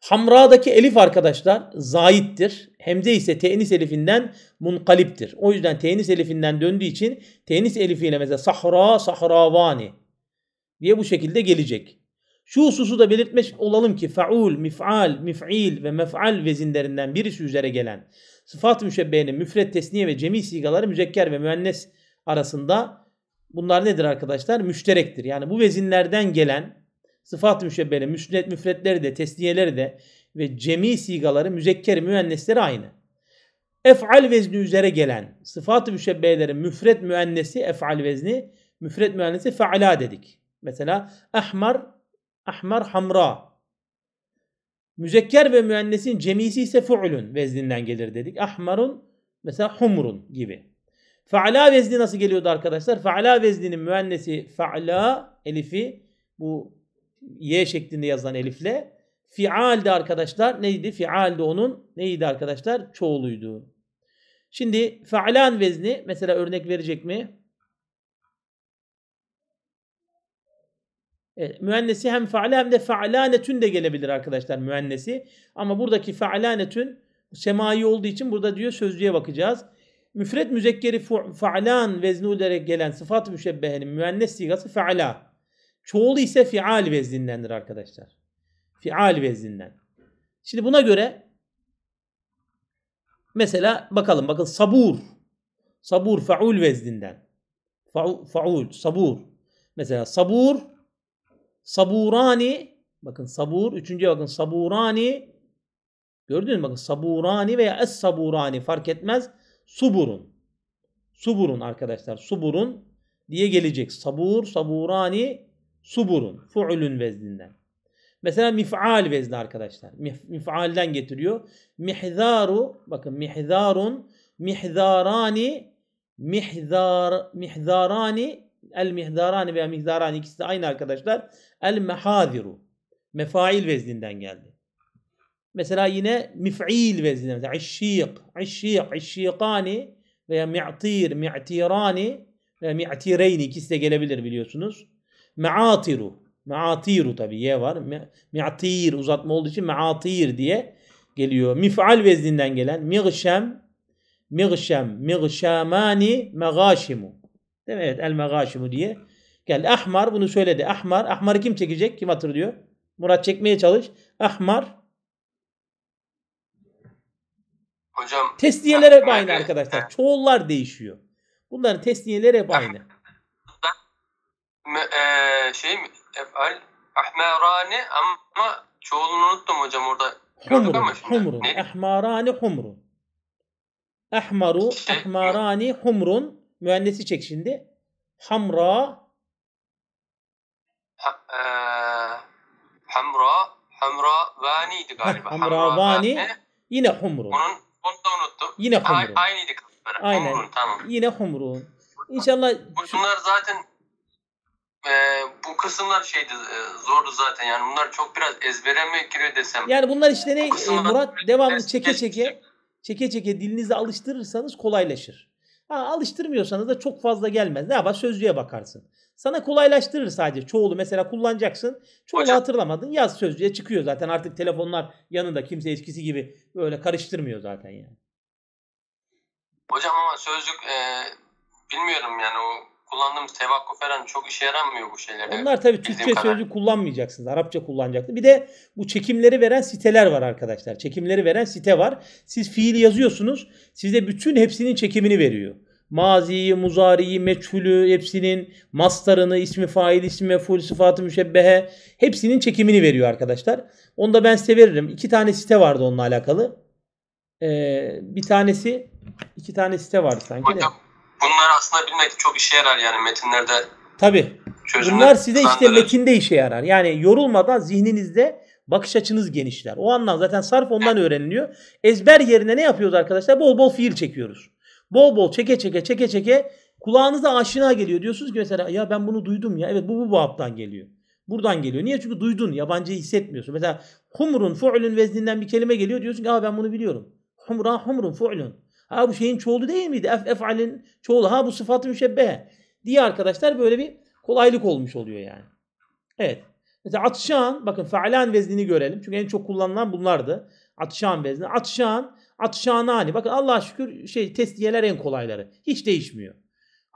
Hamra'daki elif arkadaşlar zaittir. Hemze ise tenis elifinden munkaliptir. O yüzden tenis elifinden döndüğü için tenis elifiyle mesela sahra sahravani diye bu şekilde gelecek. Şu hususu da belirtmiş olalım ki faul, mif'al, mif'il ve mef'al vezinlerinden birisi üzere gelen sıfat-ı müşebbeyenin müfret, tesniye ve cemi sigaları müzekker ve müennes arasında bunlar nedir arkadaşlar? Müşterektir. Yani bu vezinlerden gelen sıfat-ı müşebbeyenin müfret, müfretleri de, tesniyeleri de ve cemi sigaları müzekker müennesleri aynı. Ef'al vezni üzere gelen sıfat-ı müşebbeyelerin müfret müennesi ef'al vezni, müfret müennesi fe'ala dedik. Mesela ahmar, ahmar hamra Müzekker ve müennesin cemisi ise fu'lun vezninden gelir dedik. Ahmarun mesela humrun gibi. Fa'la vezni nasıl geliyordu arkadaşlar? Fa'la vezninin müennesi fa'la elifi bu y şeklinde yazılan elifle. Fi'aldi arkadaşlar neydi? Fi'aldi onun neydi arkadaşlar? Çoğuluydu. Şimdi fa'lan vezni mesela örnek verecek mi? E, müennesi hem faale hem de faalanetün de gelebilir arkadaşlar müennesi. Ama buradaki faalanetün semai olduğu için burada diyor sözcüye bakacağız. Müfret müzekkeri faalan vezni gelen sıfat müşebbehenin müennes sigası faala. Çoğulu ise fial veznindendir arkadaşlar. Fial vezinden Şimdi buna göre mesela bakalım bakın sabur. Sabur faul vezinden Faul, faul sabur. Mesela sabur Saburani bakın sabur üçüncü bakın saburani gördünüz mü bakın saburani veya es saburani fark etmez suburun. Suburun arkadaşlar suburun diye gelecek. Sabur, saburani, suburun. Fu'lün vezninden. Mesela mif'al vezni arkadaşlar. mif'alden getiriyor. Mihzaru, bakın mihzarun, mihzarani, mihzar, mihzarani, El mihdarani veya mihdarani ikisi de aynı arkadaşlar. El mehaziru. Mefail vezninden geldi. Mesela yine mif'il vezninden. Mesela işşik, işşik, işşikani veya mi'tir, mi'tirani veya mi'tireyni ikisi de gelebilir biliyorsunuz. Me'atiru. Me'atiru tabi ye var. Mi'tir uzatma olduğu için me'atir diye geliyor. Mif'al vezninden gelen. Mi'şem, mi'şem, mi'şamani, me'gâşimu. Değil mi? Evet. El megâşimu diye. Geldi. Ahmar bunu söyledi. Ahmar. Ahmar'ı kim çekecek? Kim hatırlıyor? Murat çekmeye çalış. Ahmar. Hocam. Tesliyeler hep aynı arkadaşlar. Çoğullar değişiyor. Bunların tesliyeleri hep aynı. Ee, şey mi? Efal Ahmarani ama çoğulunu unuttum hocam orada. Humrun. Humrun. Ahmarani humrun. Ahmaru, şey, ahmarani humrun. Mühendisi çek şimdi. Hamra. Ha, e, hamra. vaniydi galiba. Hamravani. Hamra yine Humru. Onun, onu da unuttum. Yine Humru. A, aynıydı. Aynen. Humrun, tamam. Yine Humru. İnşallah. Bunlar zaten e, bu kısımlar şeydi e, zordu zaten yani bunlar çok biraz ezbere mi giriyor desem. Yani bunlar işte ne bu e, Murat devamlı çeke çeke çeke çeke dilinize alıştırırsanız kolaylaşır. Ha, alıştırmıyorsanız da çok fazla gelmez. Ne yapar? Sözlüğe bakarsın. Sana kolaylaştırır sadece çoğulu mesela kullanacaksın. Çoğulu Hocam. hatırlamadın yaz sözlüğe çıkıyor zaten artık telefonlar yanında kimse eskisi gibi böyle karıştırmıyor zaten yani. Hocam ama sözlük e, bilmiyorum yani o kullandığım sevakko falan çok işe yaramıyor bu şeylere. Onlar tabii Türkçe kadar. kullanmayacaksınız. Arapça kullanacaksınız. Bir de bu çekimleri veren siteler var arkadaşlar. Çekimleri veren site var. Siz fiil yazıyorsunuz. Size bütün hepsinin çekimini veriyor. Maziyi, muzariyi, meçhulü, hepsinin mastarını, ismi fail, ismi meful, sıfatı müşebbehe hepsinin çekimini veriyor arkadaşlar. Onu da ben size veririm. İki tane site vardı onunla alakalı. Ee, bir tanesi, iki tane site vardı sanki de bunlar aslında bilmek çok işe yarar yani metinlerde. Tabi. Bunlar size işte metinde işe yarar. Yani yorulmadan zihninizde bakış açınız genişler. O anlam zaten sarf ondan öğreniliyor. Ezber yerine ne yapıyoruz arkadaşlar? Bol bol fiil çekiyoruz. Bol bol çeke çeke çeke çeke kulağınıza aşina geliyor. Diyorsunuz ki mesela ya ben bunu duydum ya. Evet bu bu babdan geliyor. Buradan geliyor. Niye? Çünkü duydun. Yabancı hissetmiyorsun. Mesela humrun, fu'lun vezninden bir kelime geliyor. Diyorsun ki Aa, ben bunu biliyorum. Humra, humrun, fu'lun. Ha bu şeyin çoğulu değil miydi? Ef, ef'alin çoğulu. Ha bu sıfatı müşebbehe. Diye arkadaşlar böyle bir kolaylık olmuş oluyor yani. Evet. Mesela atşan bakın fealan veznini görelim. Çünkü en çok kullanılan bunlardı. Atışan vezni. Atışan, atşanani. Bakın Allah şükür şey testiyeler en kolayları. Hiç değişmiyor.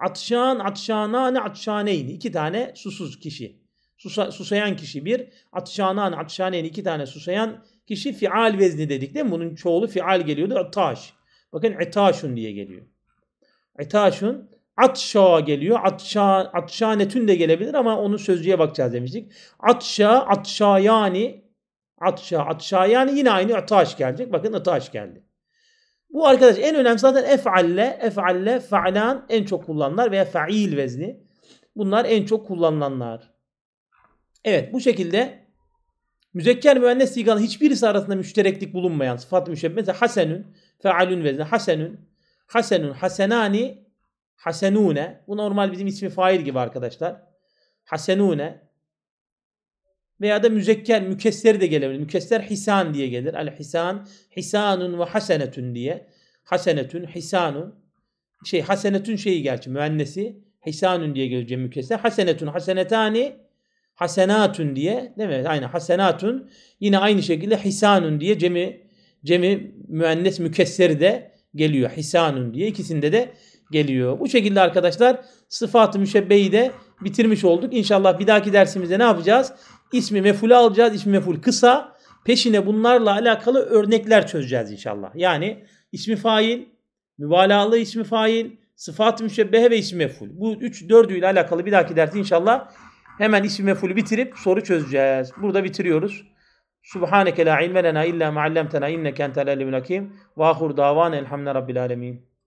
Atışan, atşanani, atşaneyni. İki tane susuz kişi. Susa, susayan kişi bir. Atşanan, atşaneyni iki tane susayan kişi fial vezni dedik değil mi? Bunun çoğulu fial geliyordu. Taş. Bakın itaşun diye geliyor. İtaşun atşa geliyor. Atşa, atşa netün de gelebilir ama onun sözcüğe bakacağız demiştik. Atşa, atşa yani atşa, atşa yani yine aynı itaş gelecek. Bakın itaş geldi. Bu arkadaş en önemli zaten efalle, efalle, fa'lan en çok kullanılanlar veya fa'il vezni. Bunlar en çok kullanılanlar. Evet bu şekilde Müzekker müennes siganın hiçbirisi arasında müştereklik bulunmayan sıfat müşebbeh. Mesela hasenün, fealün vezne, hasenün, hasenün, hasenani, hasenune. Bu normal bizim ismi fail gibi arkadaşlar. Hasenune. Veya da müzekker, mükesseri de gelebilir. Mükesser hisan diye gelir. Al hisan, hisanun ve hasenetün diye. Hasenetün, hisanun. Şey, hasenetün şeyi gerçi müennesi. Hisanun diye gelir cem mükesser. Hasenetün, hasenetani, hasenatun diye değil mi? Aynı hasenatun yine aynı şekilde hisanun diye cemi cemi müennes mükesseri de geliyor. Hisanun diye ikisinde de geliyor. Bu şekilde arkadaşlar sıfat-ı müşebbeyi de bitirmiş olduk. İnşallah bir dahaki dersimizde ne yapacağız? İsmi mefulü alacağız. İsmi meful kısa. Peşine bunlarla alakalı örnekler çözeceğiz inşallah. Yani ismi fail, mübalağalı ismi fail, sıfat-ı müşebbehe ve ismi meful. Bu üç dördüyle alakalı bir dahaki dersi inşallah Hemen isim mefulü bitirip soru çözeceğiz. Burada bitiriyoruz. Subhaneke la ilme lena illa ma'allemtena inneke entel alimul hakim. Ve ahur davan elhamdülillahi rabbil alemin.